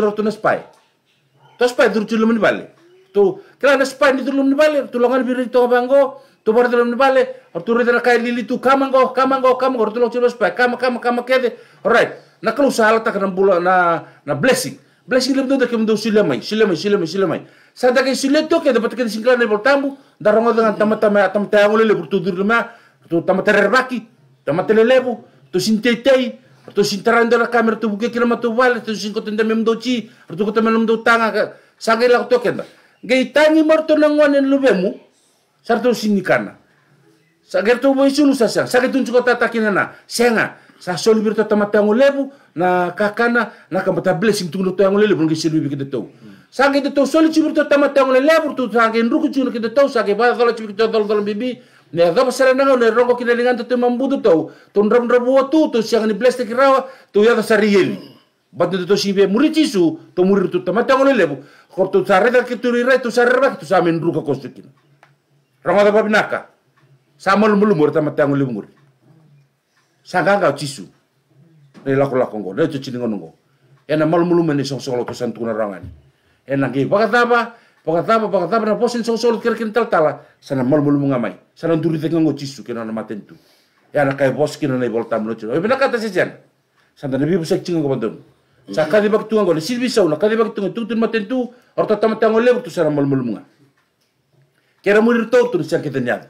to spai dur ci lumni bale to kila na spai ni dur lumni bale to longan bi to bango to bar dur lumni bale or to rida ka lili tu kamango kamango kamango or to lo ci spai kama kama kama kede alright na kalau salah tak na na na blessing Blessing silam tu dakem do silamai, silamai, silamai, silamai. Sa dake sulit tu kita dapat ke dari le darang darongo dengan tamat-tamat tamat ah, yang le lebur tudur lemah. tu tamat tama tamat terlebu, sintai tu sintetei, tu sintaran dalam kamera tu bukan kira matu wale, tu singkut tenda mem tu kota melum do tanga, sa gai la to kenda. Gai tangi morto langwan en lubemu, sartu sinikana. Sa gertu boisulu sa sa, sa gertu takinana, senga, ah, sa soli biro tata matango lebu na kakana na kamata blessing tungu tango lele bungi silu bi kita tau sange kita tau soli cibiro tata matango lele lebu tu sange nruku cibiro kita tau sange ba dala cibiro kita dala dala bibi ne daba sara nanga ne rongo kina lingan tu mambudu tau tu ndram ndram tu tu siang ni blessing kirawa tu yada sarieli Batu tu si be murici su, tu murir tu tamat tango lele bu. Kor tu sarreda ke tu rirai tu sarreba ke tu samin ruka kosukin. Rongo da babinaka. Samol mulumur tamat tango lele muri sanganga tisu ne lako lako ngo ne tchini ngo ngo ena malu mulu mene song solo to santuna rangani ena ngi pakataba pakataba pakataba na posin song solo kira tal tala sana malu mulu mengamai. sana duri te ngo tisu kena na matentu ena kai bos kena na volta mulu tchino ena kata sejan sana ne bisa sekcing ngo bandum saka di baktu ngo le silbi sau na kadi baktu ngo tutun matentu orta tamatango lebu tu sana malu mulu ngamai kera murir tau tu ni sakitanyado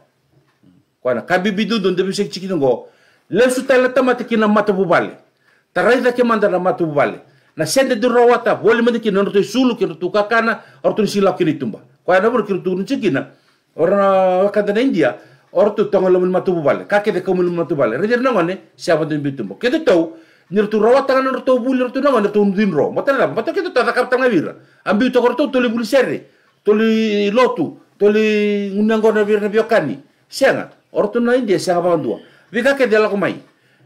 kabi bidu don debi sekcing ngo lensu tala tamata kina mata bubale taraida ke mandala mata bubale na sende du rawata boli mende kina nortu sulu kina tu kakana ortu sila kini tumba kwa na bur kina tu cikina orang wakanda na india ortu tongolomun mata bubale kake de komulum mata bubale rejer nangone siapa tu bitumbo kita tahu nirtu rawata tangan nortu buli nortu nangone tu ndin ro mata na mata kita tata kapta ngawira ambi to korto tuli buli serre Tuli lotu tole ngundang kona birna biokani Orang tuh na india orang bandua Vika ke dia laku mai.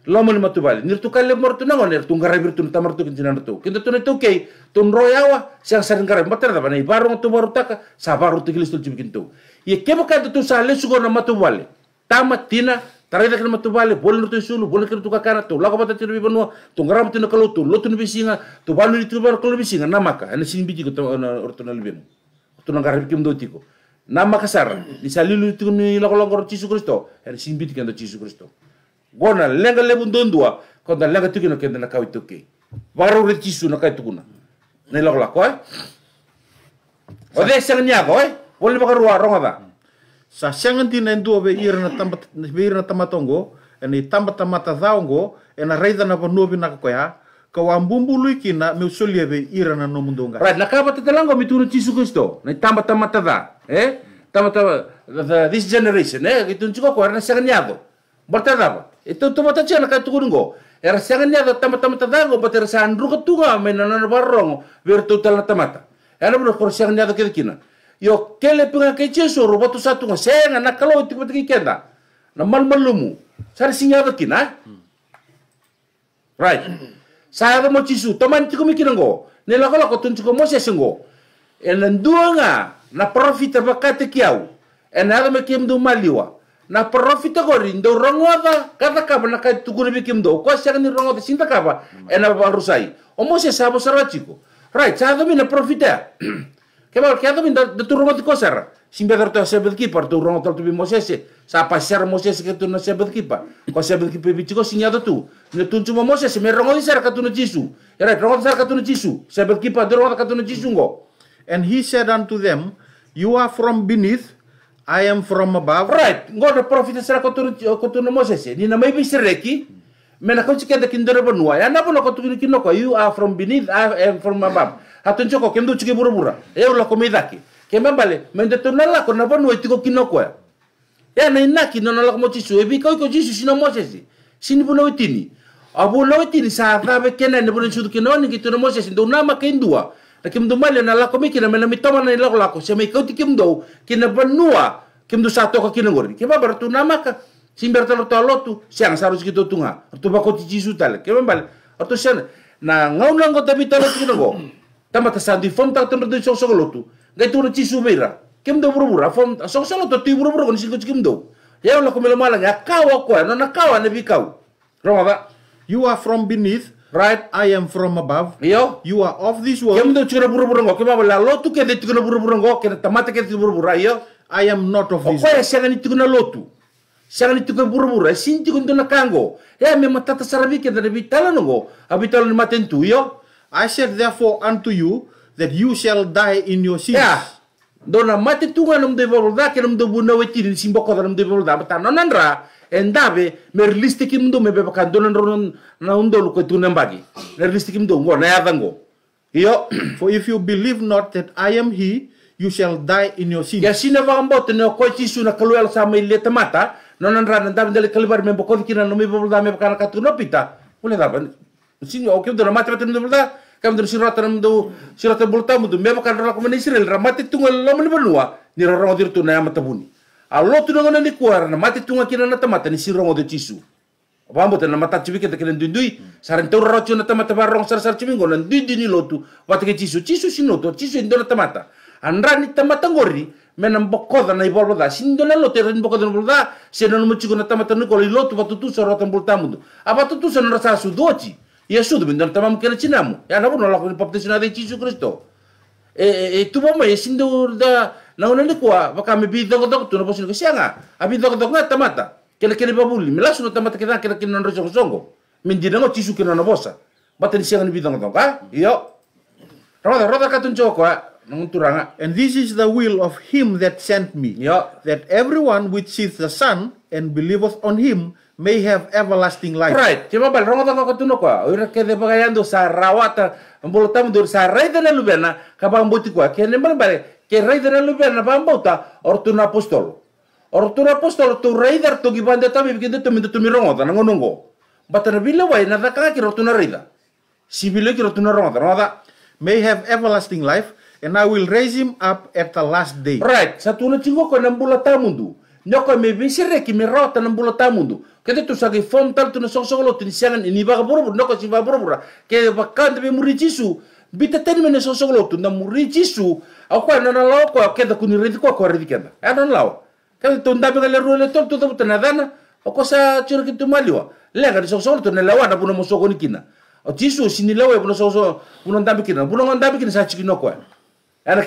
lima tu tubali. Nir tu kale lima tu nango nir tu ngarai bir tu mar tu kintinan tu. Kita tu ne kei tu nroyawa siang sering ngarai matar da banai barong tu baru taka sabar tu kilis tu cipikin tu. Ye kebo kan tu sale sugo tu balik Tama tina Tarai Taraida nama tu bale, boleh tu sulu, boleh kena tu kakana tu laku bata tiri bibanu, tu ngaram tu nakalo tu, lotu tu nubisinga. tu balu di tu balu kalau bisinga, nama ka, ane sin biji kutu ana na tu ngarai garip kim tiko. nama kasar, di salilu tu ni lagu lagu Yesus Kristo, Ana sini biji tu Yesus Kristo, gona lenga lebu ndondua konda lenga tuki no kenda na kawi tuki waro re tisu na kai tukuna nei lago lako eh o de sanga ni ago wole eh? baka rua ronga ba sa sanga ti ndua be ira na tamba be ira na tamatongo ene tamba tamata dhaongo ena raida na vanua bi na koya ka wa mbumbu luiki na meu solia be ira na no mundonga right na kaba tatalango mituru tisu kristo na tamba tamata dha eh tamba tamba this generation eh gitu nchiko ko na sanga ni ago Bertadapa. Itu tuh mata cian kai tukun go. Era siangan ni ada tamata mata dago, bater sahan ke tunga barong, biar tuh tala tamata. Era bener kor siangan ni ada kina? Yo kele punga kai cesu tuh satu nga siangan nak kalau itu mata kikenda. Namal malumu. Sari singa ada kina. Eh? Right. Saya mau cisu, teman cukup mikir nggo. Nela kalau kau tunjuk mau saya nggo. Elan dua nga na profit apa kata kiau. Enada mekiem dua maliwa na profita gori ndo rongoda kada kaba na kai tukuri bikim do kwa sya ni rongoda sinta kaba ena baba rusai omo se sabo sarachiko right sa dobi na profita e. (clears throat) ke ba ke dobi da tu rongoda sara simbe dar to se bedki par tu rongoda tu bimo se sa pasar mo se ke tu na se bedki pa ko se bedki pe bichiko tu ne tu cuma mo se me rongoda sara ka jisu right rongoda sara ka tu no jisu se bedki pa rongoda ka tu jisu ngo and he said unto them you are from beneath I am from above. Right. Ngo the prophet sera ko turu ko turu mo Moses. Ni na bi Me na ko Mena kochi kenda kindere bonwa. Ya na bono kotu kino ko you are from beneath I am from above. Hatuncho choko kendo chike ko mi daki. Ke me bale Me de mende tonala ko na bono itiko kino ko. Ya na ina ki no nala komochi su bi ko ko jisu sino mo Moses. Sini bono itini. Abu lo itini sa thabe kena ne bono chudu no ni kitu no Moses. Ndo nama kendua. kim du mali na lako mi kina mena mi toma na lako lako se mi kauti kim do kina banua kim du sato ka kina ngori kima tu nama ka simber talo talo tu siang sarus gitu tunga tu bako ti jisu tal kima bal atu siang, na ngau na ngota mi talo kina go tamba ta sandi fom ta tamba tu sok lo tu ngai tu ti su mira kim do buru buru fom sok sok lo ti buru buru kon sikut kim do ya lako melo malang ya kawa ko na na kawa na bi kau roma ba you are from beneath Right, I am from above. Yo. You are of this world. Kamu tuh chira buru buru Kamu Kemi bala lo tu detik tikuna buru buru ngo. Karena tamat kayak detik buru buru yo. I am not of this. Okoe sega siangan itu lo tu. siangan itu kena buru buru. Eh, Sini tuh kena kango. Ya eh, memang tata sarabi kita lebih bitala ngo. Abi ni maten tu yo. I said therefore unto you that you shall die in your sins. Yeah. Dona mati tunga nom de volda ke nom de buna wetiri simboko nom de volda. Bata nonandra endabe merlistiki mdo mebeba kandona ron na kwetu na mbagi nerlistiki mdo ngo na yadha ngo iyo (clears throat) for if you believe not that i am he you shall die in your sins yasine vagambote ne kochi su na kaluel sa mai leta mata no nan ran ndabe ndele kalbar bokon kina no mebo da mebo kana no pita ule sin yo okyo dona mata mata ndo da kam ndo sirata ndo sirata bulta mudu me kana ro ko men israel ramati tungal lo men benua ni ro ro dir na ya mata buni a lotu na ngona ni kuara na mate tunga kina na tamata ni sirongo de tisu wambo tena mata cibi kita kena dundui saran tau rocu na tamata barong sar sar cibi ngona dindi ni lotu wate ke tisu tisu sinoto tisu indona tamata andrani tamata ngori menam bokoda na ibol boda sindona lotu ren bokoda na boda senon mucigo na tamata ni kolo lotu watu tu sorotan bultamundu apa tu tu senon rasa sudoci Yesus bintang tamam kena cinamu ya e, nabu nolak ni baptisna de tisu Kristo e e, e tu mama ya e, sindu da na una ni kua waka me bi dok doko tuna posino kesianga a bi dok dok nga tamata kela kela babuli mi lasu no tamata kela kela kela nonro songo songo min dina ngo tisu kela no bosa bata ni sianga ni bi dok dok ah iyo roda roda katun joko And this is the will of him that sent me, iyo that everyone which sees the Son and believeth on him may have everlasting life. Right. Coba bal rongo toko tuno kwa. Ora ke de yando sa rawata, mbolo tamu dur sa raida na lubena, kabang buti kwa. Kene mbal Και raider el lupe na pambauta ortun apostol. Ortun apostol tu raider tu gibande tabi bikin tu mintu tu mirongo ta nango bata na bila wai na daka ki rotuna raider. Si bila ki rotuna rongo ta nada may have everlasting life and I will raise him up at the last day. Right, satu na chingo ko na bula tamundu. may me bisire ki mirota mbula bula tamundu. Kete tu sagi fontal tu na songsongolo tu ni siangan ini baga burubur, nyoko si baga burubur. Kete bakan tapi muri jisu bita teni mene so so tu na muri jisu au kwa na lao kwa kenda kuni redi kwa kwa redi kenda ya na lao ka tu nda be le ruele tol tu tu na dana o kosa chiro ki tu maliwa le ga so so tu na lao na puno mo koni kina o jisu sini lao e puno so so puno nda be kina puno nda be kina sa chiki no kwa ana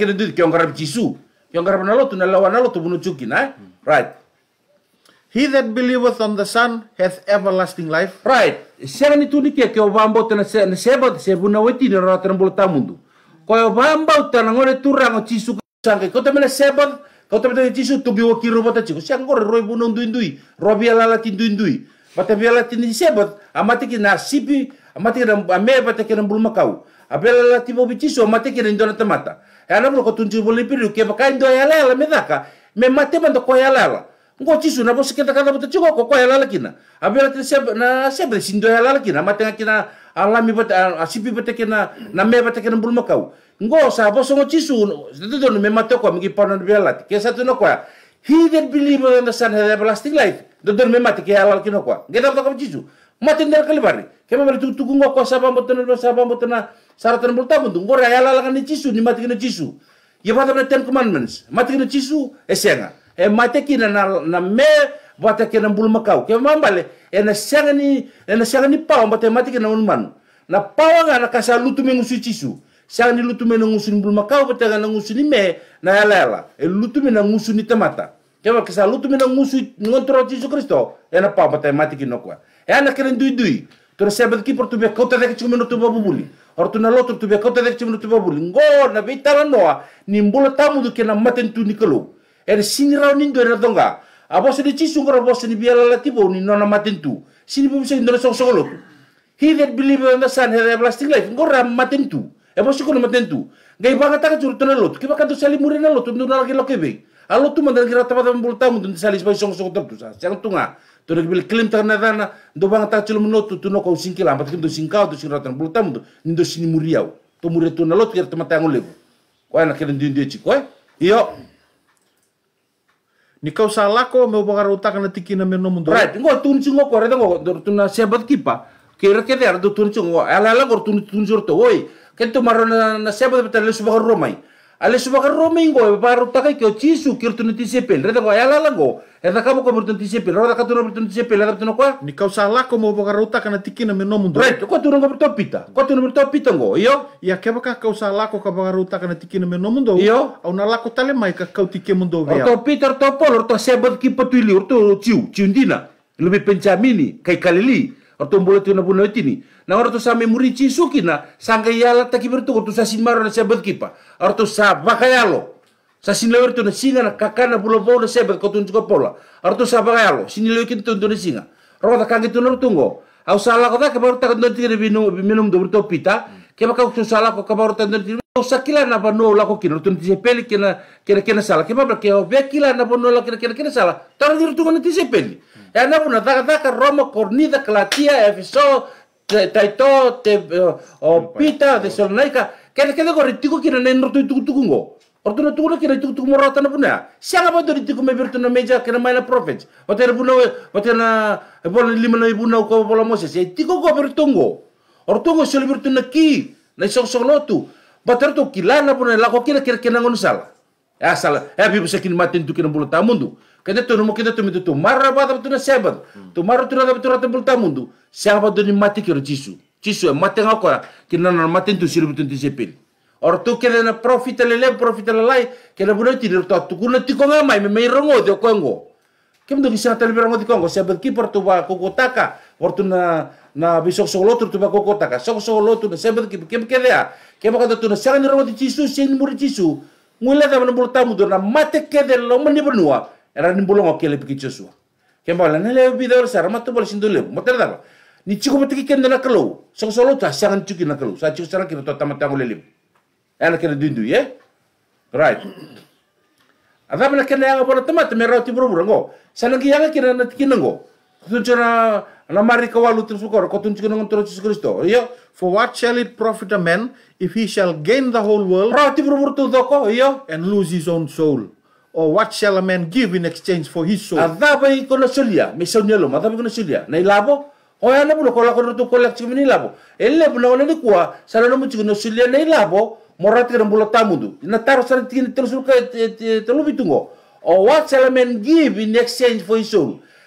jisu ki na lo tu na lao na lo tu puno chukina na eh? right He that believeth on the Son hath everlasting life. Right. Sera ni tuni kia ke obamba utana se na seba se buna weti na rata na bola tamundu. Ko obamba ngore turang o sangke Kota mena seba kota mena tisu tugi o kiro bata tisu sang ngore roi buna ndui robi ala la tindu ndui. Bata biala amati ki na sipi amati na ame bata ki na bulma kau. Abela la tibo bitisu amati ki na ndona tamata. Ana bolo ko tunju bolipiru ke indo ndo ya ala ala medaka. Me mate bando ko ya Ngo chisu na bosi kenta kana bote chigo koko ya lala kina. Abela te sebe na sebe sindo ya lala kina. Matenga kina alami bote sipi bote kina na me bote kina bulma kau. Ngo sa bosi ngo chisu itu na me mate ko migi pano bela te. Kesa tu no kwa. He that believe in the Son hath everlasting life. Dodon me mate ke halal kina kwa. Ngeta bote kama chisu. Mate ndera bari. Kema bari tuku tuku ngo kwa sabam bote na sabam bote na saratan bulta buntu. Ngo raya lala kani chisu ni mate kina chisu. Ye bata bote ten commandments. Mate kina chisu esenga e mai kina na, na me wata kina bul makau ke mambale e na sangani e na sangani pau mate mati kina un manu na pau nga na kasa lutu mengu suicisu sangani lutu mengu ngusun bul makau pate nga me na ela ela e lutu mata. ngusuni tamata ke wa kasa lutu mengu ngusu ngontro Yesus Kristo e na pau mate mati kina kwa e kina dui dui Τώρα σε απαιτεί πρωτοβουλία, κότα δεν έχει μείνει το παπούλι. Ορτού να λέω το παπούλι, κότα δεν έχει μείνει το παπούλι. Γκο, να πει τα νόα, νυμπούλα τα er sini rau nindo er tonga abo se de chisu ngoro bo sini biala latibo ni nona matintu sini bu bisa indo song song he that believe in the sun has everlasting life ngora matintu e bo sikono matintu ngai banga taka churu tona lotu kiba kanto to sali murena lotu ndo nalaki loke be alo tu mandan kira tama tama bulu tamu ndo sali spai song song tatu sa siang tunga to kibil klim tara na dana ndo banga taka chulu menotu tu no kau singkila ambat kim to singkau to singratan bulu tamu ndo nindo sini muriau to muretuna lotu kira tama tangu lego kwa na kira ndi ndi cik, kau eh? Iyo kau salah ko me bokar uta kana tikina me no mundur. Right, ngo tun cungo ko rete ngo tuna sebat kipa. Kira kete ar tun cungo, ala ala ko tun tun jurto, oi. Kento marona na sebat betal su bokar romai ale suba ka romingo e paru takai ke chisu kirtu ni tisepel reda ko ayala e lango reda kamu ko murtu tisepel reda ka tuna murtu tisepel reda tunu ko ni kau sala ko mo baka ruta kana tikina meno ndo reda ko tuna ko topita ko tuna topita ngo iyo ya ke baka kau sala ko ka baka ruta kana tikina meno ndo iyo au na lako tale mai ka kau tike mundo via topita topol to sebot ki patuli urto ciu ciundina lebih pencamini kai kalili mbole mbolo na buno tini na orto sa memuri ci suki na sangka yala taki bertu to sa maro na sebet kipa orto sa bakayalo sa lewer tu na singa na kakana pulo na sebet ko tun pola orto sa bakayalo lewer kin tun tun singa ro ta kangi tun tunggo au sala ko ta ka baru ta tun tiri minum minum mdo bertu pita ke baka ko sala ko ke baru ta tun tiri au sakila na bano la ko kin tun ti peli kena kena kena sala ke babla ke au be kila na bano la kena kena kena sala tar dir tungo na Ya na puna taka taka Roma kornida klatia efiso Ταϊτό, ο Πίτα, Θεσσαλονίκα. Κάτι και δεν κοριτικό και να είναι ρωτή του τουκούγκο. Ρωτή του τουκούγκο και να του τουκούγκο ρωτά να πουνέα. Σε ένα παντο ρητικό με βίρτο να μέτζα και να μάει ένα πρόφετς. Ότι να πουνέα, ότι να επόμενο λίμενο υπούνα ο κόβο πολαμόσες. Ε, τι κόβο βίρτογκο. Ορτόγκο σε όλη βίρτο να κεί, να είσαι ο σολό του. Πατέρα το κιλά να πουνέα λάχο και να κερκενά γονισάλα. Asal ah, é eh, a bisa que matin tem tu que não bulutar mundo. Kada tu numa kita tu mitu tu marra bata na sebat. Tu marra hmm. tu rata tu rata bulutar mundo. Sábado ni mati que rotisu. Tisu é mate na kora que não não mate tu sirvo tu disipil. Or tu que na profita lele profita lalai que na bulutar tirar tu tu kuna ti konga mai me rongo de kongo. Kem do kisa tal berango de kongo sebat ki por tu ba kokotaka por tu na na bisok solotur tu ba kokotaka. Sok solotur na sebat ki kem kedea. Kem kada tu na sangi rongo de tisu sen muri tisu mula da mana bulu tamu dona mate ke lo mani benua era ni bulu ngok piki Joshua ke bala na le bi dor sar matu bal sindu le motel ni chiku mate ki kende na kelo so solo ta sangan chuki na kelo sa chiku sara ki to tama tamu le era ke ye ya? right ada mana kena yang apa nanti merau tiburu burango sanang yang kira tujuan Ana marikawalu tin sukor kotun chikun ngon toro Jesus Kristo. Iyo for what shall it profit a man if he shall gain the whole world? Roti burubur tu doko iyo and lose his own soul. Or what shall a man give in exchange for his soul? Adaba ikona sulia, misaunelo, madaba ikona Na ilabo, Hoya na bulo kola kono tu kolak chikim ni Elle buna wala ni kuwa sala no na ilabo morati kana bulo tamundu. Na taro sala tikini telo suka Or what shall a man give in exchange for his soul?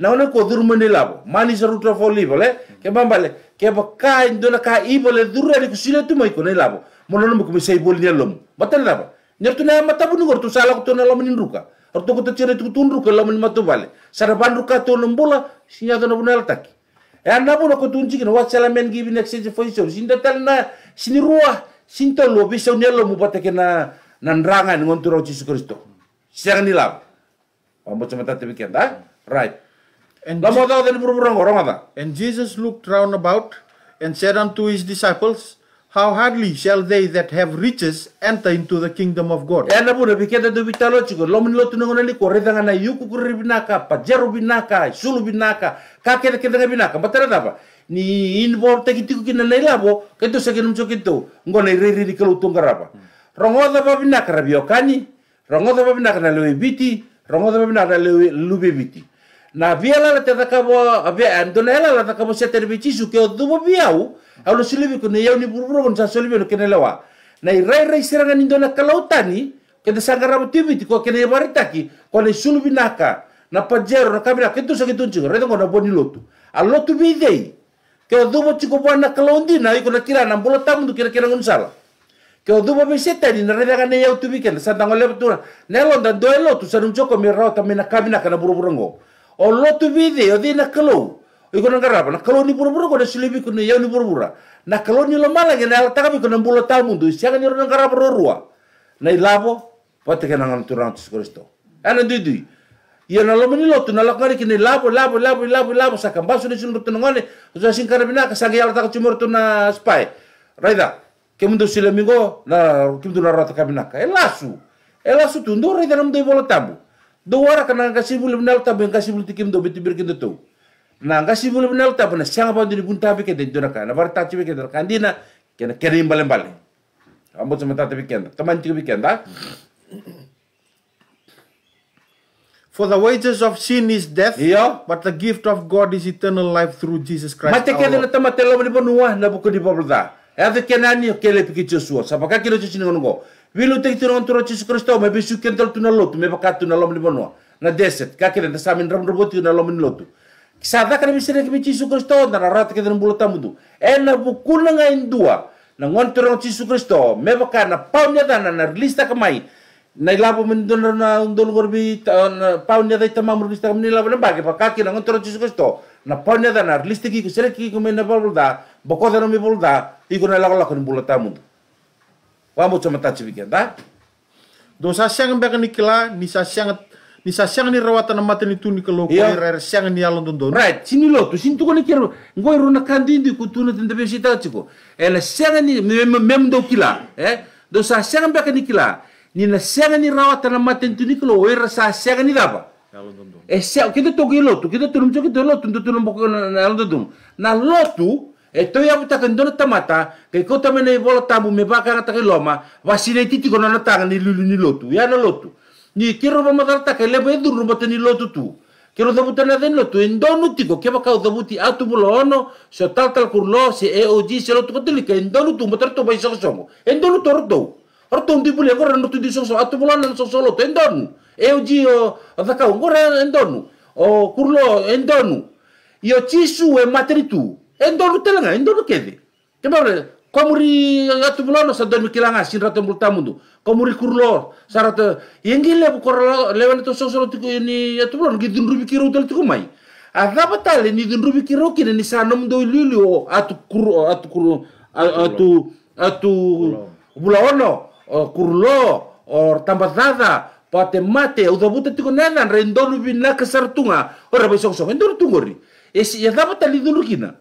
na ona ko durmane labo mali sa rutra fo libo le ke bambale ke ba ka indona ka ibo le durra di kusile tu mai kone labo mono no ko sei bol ni lom matan labo nyer tu na mata bunu gortu sala ko to na lom ni ruka ortu ko to chere tu tun ruka lom ni matu bale sara ban ruka to lom bola sinya no taki e anda bono ko tun no wa sala men gibi next stage fo sin sinda tal na sin sinto lo bisa ni lom batake na nanrangan ngontu ro Yesus Kristo siang ni labo Ambo cuma tadi right? And and Jesus looked round about and said unto his disciples, How hardly shall they that have riches enter into the kingdom of God? Ena pura piketa tu vitalo na yuku kuri binaka, babinaka na lewebiti, rongoda babinaka na na via la la te takabo a via andona la la takabo se terbichi su ke o dubo viau au lo silibi ko ne yau ni burburo bon sa silibi no kene lewa na i rai rai sira ni dona kalautani ke te sangara butimiti ko kene baritaki ko ne sulubi naka na pajero na kamera ke tu sa ke tu chigo redo na boni lotu a lotu bi dei ke o dubo chigo bana na i ko na kira na bolo tamu du kira kira ngun sala ke o dubo beseta ni na rega ne yau tu bi ke na santango le ne londa doelo tu sa nuncho ko mi rao tamina kamina kana ngoo o lotu vide o di na kalau iko na garapa na kalau ni pura-pura ko na silibi ko ni yau ni pura-pura na kalau ni lomala ge na takapi ko na bulo tal mundu siaga ni na garapa rorua na ilavo pate ke na ngam turang tis kristo ana eh, didi ia na lomani lotu na lakari ki ni ilavo ilavo ilavo ilavo ilavo saka basu ni sun rutu ngone so sin karabina ka sagi ala taka chumur tu na spy raida ke mundu silamingo na kimdu na rata kabinaka elasu elasu tu ndo raida na mundu bola tambu do wara kana nga sibul binal ta ben kasibul tikim do beti birkin do to na nga sibul binal ta bana sanga ba diri bunta be ke de dona kana bar ta chibe ke dona kandina kena kerim balen balen ambo mata ta be kenda taman chibe be kenda For the wages of sin is death, yeah. but the gift of God is eternal life through Jesus Christ. Mate kena na tama lo ni bonua na buku di babla. Ate kena ni kele pikit Joshua. Sapaka kilo ni ngono Βίλου τέχει τον όντρο τη Χριστό, με πει σου και το νερό του, με πακάτ του νερό μου λοιπόν. Να ντέσετ, κάκε δεν θα σάμιν ραμ ρομπότη του νερό μου νερό του. Ξαδά κάνε μισή ρε κμιτσί σου Χριστό, να ράτα και δεν μπουλα τα μου του. Ένα που κούλα να είναι ντουα, να γόν το νερό τη σου Χριστό, με πακά να πάω μια δάνα, να ρλίσει τα καμάι. Να λάβω με τον όντρο γορμπί, να πάω μια δάνα, τα μάμου ρλίσει τα καμάι, να λάβω να μπάκε, πακά και να γόν το νερό τη σου Χριστό. Να πάω μια δάνα, ρλίσει τα κίκο, σε ρε κίκο με ένα παύλδα, μποκόδα να μην παύλδα, οίκο να λάβω λάχο την μπουλα τα μου του cuma tak tachi bikin dah. Dosa siang yang beka nikila, nisa siang nisa siang ni rawatan nama mata ni tu ni kalau kau rer siang ni alon Right, sini lo tu sini tu kau ni kira, kau iru nak kandi di kutu na tenda besi tachi ko. Ela siang ni mem mem do kila, eh? Dosa siang yang beka nikila, nina siang ni rawatan nama mata tu ni kalau kau rer siang ni dapa. É céu, que tu toque loto, kita tu não toque loto, tu não toque na loto, na loto, E toi ia ya muta kendo na tamata, kai kota mena bola tamu me baka na takai loma, na titi kona na tanga ni lulu ni lotu, ya na lotu. Ni kiro ba takai lebo e ya duru bata ni lotu tu. Kiro da na den lotu en donu tiko ke baka uda buti atu bulo ono, so tal tal kurlo se e o se lotu kote lika, en donu tu motor to bai so somo. En donu to roto. Roto ndi dibule gora di so so atu bulo na so so lotu endonu, nu. E o ji o da ka O kurlo endonu, donu. Io ci su e tu. endolu telanga endolu kede kemare komuri atu bulono sa dormi kilanga sin rata multa mundu komuri kurlo sa rata eh, yengi lebu korlo lewan to sosolo tiku ni atu bulono gidun rubi kiru tel tiku mai ada batale ni dun rubi kiru kine ni sanom do lili o oh, atu kuru atu kuru atu atu bulono eh, kurlo or tambazada pate mate o dabuta tiku nanan rendolu binaka sartunga ora besok sok endolu tungori esi ya daba tali dulu kina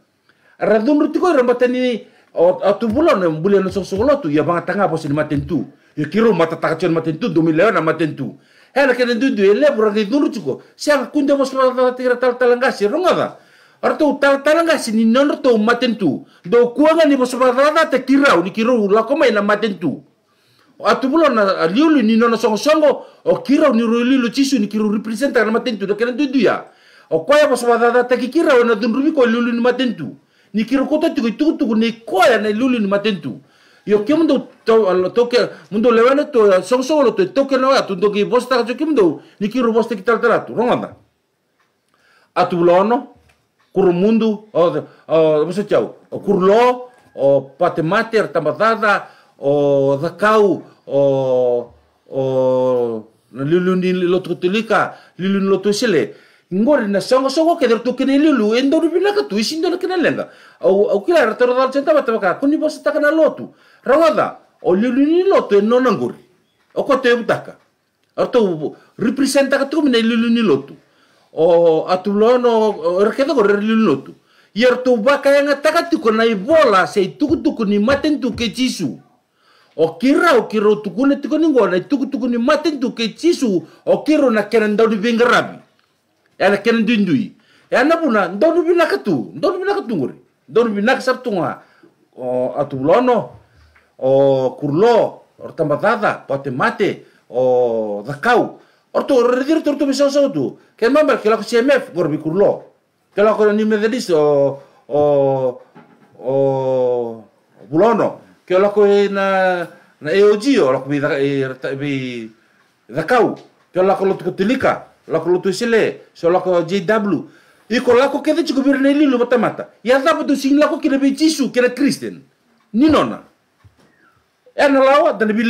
radundu tiko rambatani atu oh, oh, bulan bulan sosokolo tu ya banga tanga posin tu. ya kiro mata takacon matentu dumi leona matentu hela eh, kena dudu ele ya, burang dulu tiko siang kunda mos mata tira tal talangasi rongada arto tal talangasi ni non to matentu do kuangan ni mos mata ta kirau ni kiro lakoma ina matentu atu bulan liulu ni non songo songo o kirau ni rulilu cisu ni kiro representa matentu do kena dudu ya o oh, kwaya mos mata ta kikira ona dunrubi ko liulu ni matentu ni kiro kota tiko tu tuku ni koya na lulu ni matentu yo ke mundo eh, to toke mundo levane to song song lo to toke tu ya tundo ki bosta ka ke mundo ni kiro bosta ki tal talatu ronga atu lono kur mundo o o você tchau o lo o patemater tamadada o dakau o o lulu ni lotutilika lulu ni lotusele ngore na songo songo ke der tukene lulu endo rubina ka tuisi ndo kena au au kila ratero dal centa bata baka kuni bosa takana lotu rawada o lulu ni lotu eno na ngore o ko te e butaka ato representa ka tukene lulu ni lotu o atulono rekeda gore lulu lotu yer tu baka yang ataka tu kona ibola se tuku tuku ni maten tu ke jisu o kira o kiro tukune ni ngona tuku tuku ni maten tu ke jisu o kira na kenan ndau di ela ken dindui ela buna ndonu bina katu ndonu bina ngori ndonu bina kasaptunga o atulono o kurlo o tambadada mate o dakau orto redir torto miso sotu ken mamba kela ko cmf gorbi kurlo kela ko ni mededis o o o bulono kela ko na na eoji o lako bi dakau kela ko lotukotilika lako lutu sile so lako JW iko lako kede chiko birne mata-mata. ya dapo tu sing laku kira be jisu kira kristen ninona ena ya lawa dan bi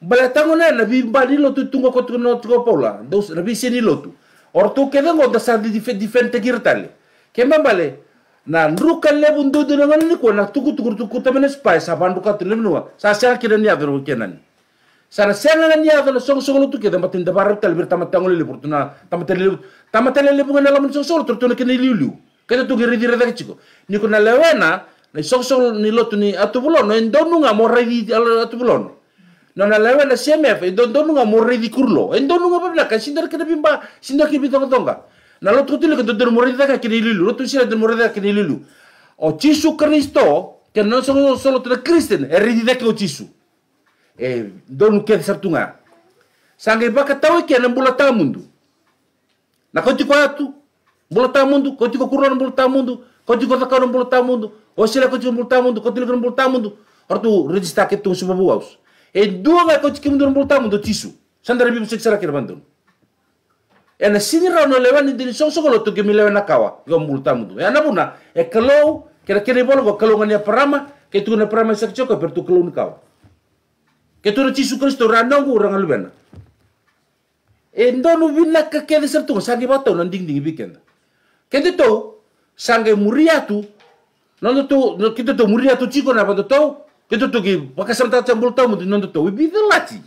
bala tango na ya na bi bali lotu tungo ko tungo tungo pola dos na bi ni lotu orto kede ngo dasa di diferente girtale kemba bale na nruka lebu ndodo na ngani ko na tuku tuku tuku tamene spice abandu ka sa sa ni avero ya kenani sana sena na niya fela song song lutu keda matin dabar tel bir tamat tangol le burtuna tamat le tamat le bunga na lamun song song turtuna kene liulu keda tu geri dire daga chiko ni kuna lewena na song song ni lotu ni atu na en donunga mo redi atu bulono non na nah, lewena cmf en donunga mo redi kurlo en donunga babla ka sindar keda bimba sindar ke bitonga tonga na lotu tu le keda dur mo redi daga kene liulu lotu sira dur mo redi daga kene liulu o oh, chisu kristo ke non song solo na kristen e redi o chisu e eh, donu ke sartunga sangai baka tawe ke na bula ta mundu na ko atu bula ta mundu ko tiko kurona bula ta mundu ko tiko takana ta mundu o sila koti tiko bula ta mundu ko tiko ta mundu ortu rejista ke tu subabu aus e eh, dua ga koti ke mundu bula ta mundu tisu sandara bibu sara ke bandun e eh, na ra no lewani so sosoko lo ke mi na kawa go bula ta mundu e buna e kalau kira-kira bolo go kalau ngania perama ke tu na perama sekcoko pertu kalau kawa Ketora cisu Kristo ranau ku orang alubena. Endo eh, nu bilang ke kede sertu sange batau nan ding ding bikin. Kede tau sange muriatu nando tau kita to muriatu ciko napa tau tau kita tuh ki pakasam tata cambul tamu di nando tau ibi lati.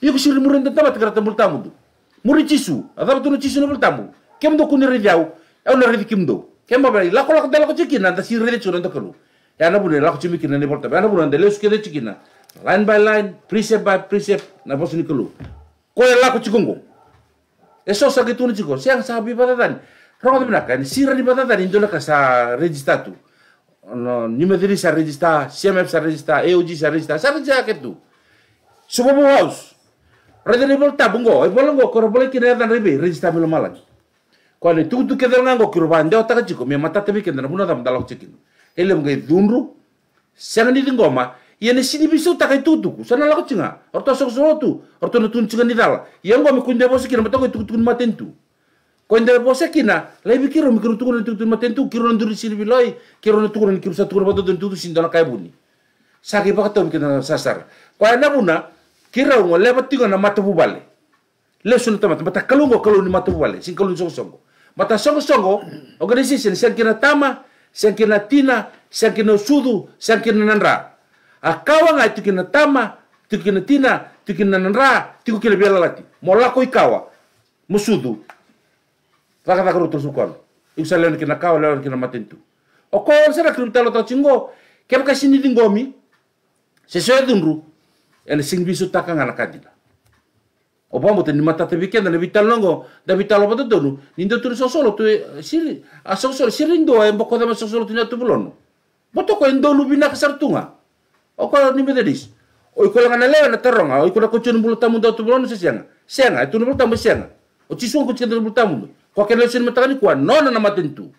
Iku siri murin tentama tekara tambul tamu tu. Muri cisu, ada tu nu Jisu nabul tamu. Kem do kuni jauh, eu nari di kim do. Kem apa lagi? Lako lako cikin nanti siri de nanti kalu. Ya na bune lako cimikin nanti portabe, ya na bune nanti leus kede cikin nanti line by line, precept by precept, na bosu ni kelu. Ko ya laku cikunggu. Eso sakit tuni cikung, siang sahabi patatan. Rong tu menakan, sira di patatan, indola kasa register tu. No, nimadiri sa register, CMF sa register, AOG sa register, sa regista ketu. Subuh house. Rada ni bol tabungo, e eh, bolongo, koro boleh kira dan ribi, register milo malang. Ko ni tu tu kedal ngango kiruban, dia otak cikung, mi mata tebi kendana buna tam dalok cikin. Ele ngai dunru, siang ni tinggoma, yene sini bisu takai tutuku sana lako cinga orto sok tu, orto no tun cinga nidala yang gomi de bosi kina matoko tuk tun matentu kunde bosi kina lai kiro mikiro tukun tuk tun matentu kiro no duri sini biloi kiro no tukun kiro sa tukun matoto tutu sin dona kai buni saki pakato mikina sasar kwaya buna, kira ngo bati tiga na mata bale, le sunu tamat mata kalungo ni mata bubale sin sok sok ngo, mata ngo, songo organization sen kina tama sen kina tina sen kina sudu sen kina nanra a nga ngai tukina tama tukina tina tukina nanra tiku kila biala lati molako ikawa musudu raka raka rutus ukon anu. iksa leon kina kawa leon kina matentu oko sara krim talo to chingo kem kasini dingomi sesuai dunru en sing bisu takanga nakadina Obama teni ni matata weekend le vital nongo da vital obo donu nindo tu sosolo tu eh, siri a sosolo Indo siri ndo e mboko tu na tu bulono boto ko ndo lubina kasartunga o ko ni metodis o ko langa lewa na taronga o ko la kochun bulu tamu da tu bulu se sianga sianga tu bulu tamu sianga o que suang kochun bulu tamu ko ke le sin matani ko nona na matentu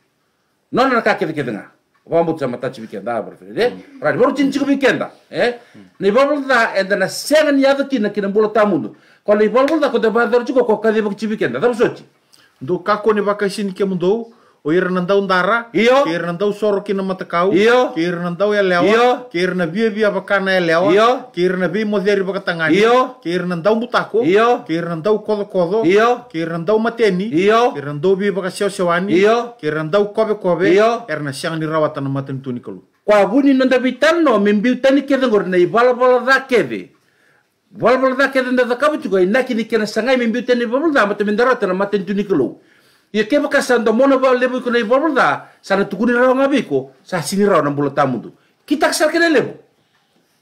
nona na ka ke ke é o pa mutsa mata chi ke da bar fere ra ni boru chin chi ke kenda eh ni boru da que na sianga ni ado ki na ki na bulu tamu ko le boru da ko da bar da chi ko ka de bok chi ke kenda da so chi do ka ko ni vakasin ke mudou Uirnantau ntara, iyo. Uirnantau soro kina kau, iyo. Uirnantau ya lewa, iyo. Uirna bia bia pakana ya lewa, iyo. Uirna bia moderi tangan, iyo. Uirnantau mutako, iyo. Uirnantau kodo kodo, iyo. Uirnantau mateni, iyo. Uirnantau bia pakasio siwani, iyo. Uirnantau kobe kobe, iyo. Erna siang ni rawatan intuni tunikalu. Kwa buni nanda bitano, mimbiu tani kede ngorna ibala bala kebe, kede. Bala bala dha kede nanda dakabu tukai, naki ni kena sangai mimbiu tani bala dha matan mata intuni tunikalu. Ia kepa kasa ndo mona ba lebu kuna i bobol da sana tukuni rawa ngabe ko sa sini rawa nambula tamu tu. Kita kasa kene lebu.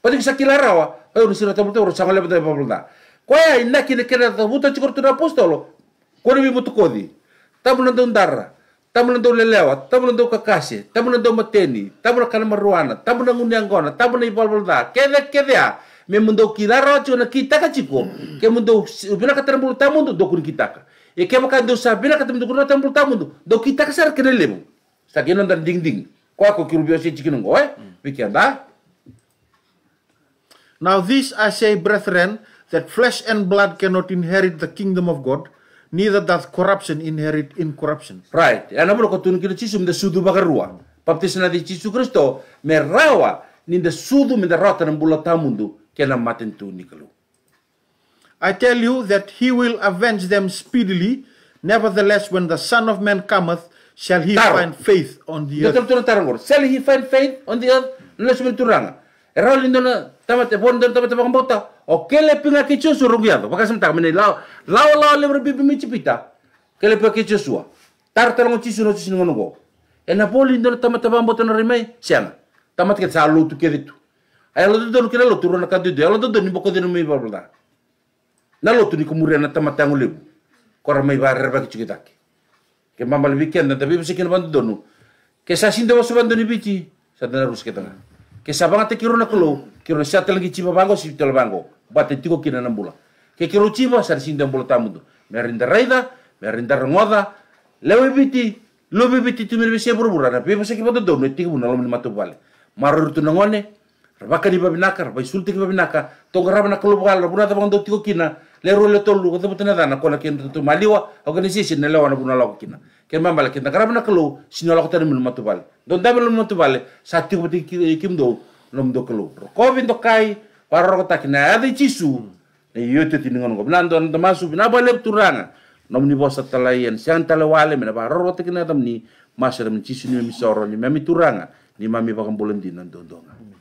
pati kisa kila rawa, ayo nisi rawa tamu tu orang sangal lebu da bobol da. Kwaya ina kine kene tamu tu cikor tuna apostolo. Kone ni mutu kodi. Tamu nandu ndara. Tamu nandu lelewa, tamu nandu kakasi, tamu nandu mateni, tamu na kana maruana, tamu na ngundi angona, ya tamu na i bobol da. Kede kede a. Ya, me mundo kila rawa cikona kita kaciko. Ke mundo ubina na bulu tamu tu dokun kita ka e kema ka do sabela ka tumdu kurna tampul tamundu do kita kasar kedele mu sakino dan ding ding ko ko kirubio se chikino ngo eh wikenda now this i say brethren that flesh and blood cannot inherit the kingdom of god neither does corruption inherit incorruption right ya mo ko tun kilo chisum de sudu bagarua baptisna de chisu kristo me merawa ninda sudu minda rota nambula tamundu kena maten nikalu. I tell you that he will avenge them speedily. Nevertheless, when the Son of Man cometh, shall he Taro. find faith on the earth. Betul betul Shall he find faith on the earth? Nula sumber turang. Erau lindo na tamat tepon dan tamat tepon bota. Oke le pinga kicu surung yado. Pakai semtak mene lau lau lau le berbibi micipita. Kele pinga kicu sua. Tar terang cisu no cisu ngongo. Ena poli lindo na tamat tepon bota na rimai siang. Tamat kita salu tu keditu. Ayalo tu tu kira lo turun nak kadu dia. Ayalo tu tu ni bokodi numi berbeda. na lotu ni kumuri na tamatango lebu kora mai bare ba kichu kitaki ke mama le weekend na tabi msikin bandu donu ke sa sinde wasu bandu ni biti sa dana ke ketanga ke sa bangate kiro na kolo kiro na sa telangi chiba bango si tel bango bate tiko kina na mbula ke kiro chiba sa sinde bula me rinda raida rinda rongoda lewe biti lobe biti tu mirbe se burbura na pe msikin bandu donu tiko buna lo ni matu bale marur tu nangone Rabaka di babinaka, rabai sulti ki babinaka, tonga rabana kalubgal, rabuna tabang do tiko kina, le ro to lu ko tena dana kola la ken tu maliwa organization ne lawa na buna lawa kina ken mambala kina karama na kelo sinola ko tena mil don da mil matu bale sati ko eh, kim do lom do kelu. ko vin kai para ro ta kina ade chisu ne yote ti ngon ko nan don masu bina bale turanga nom ni bosa talayen siang talawale mena para ro ta kina tam ni masere chisu ni mi ni mami turanga ni mami bakam bolem dinan dondonga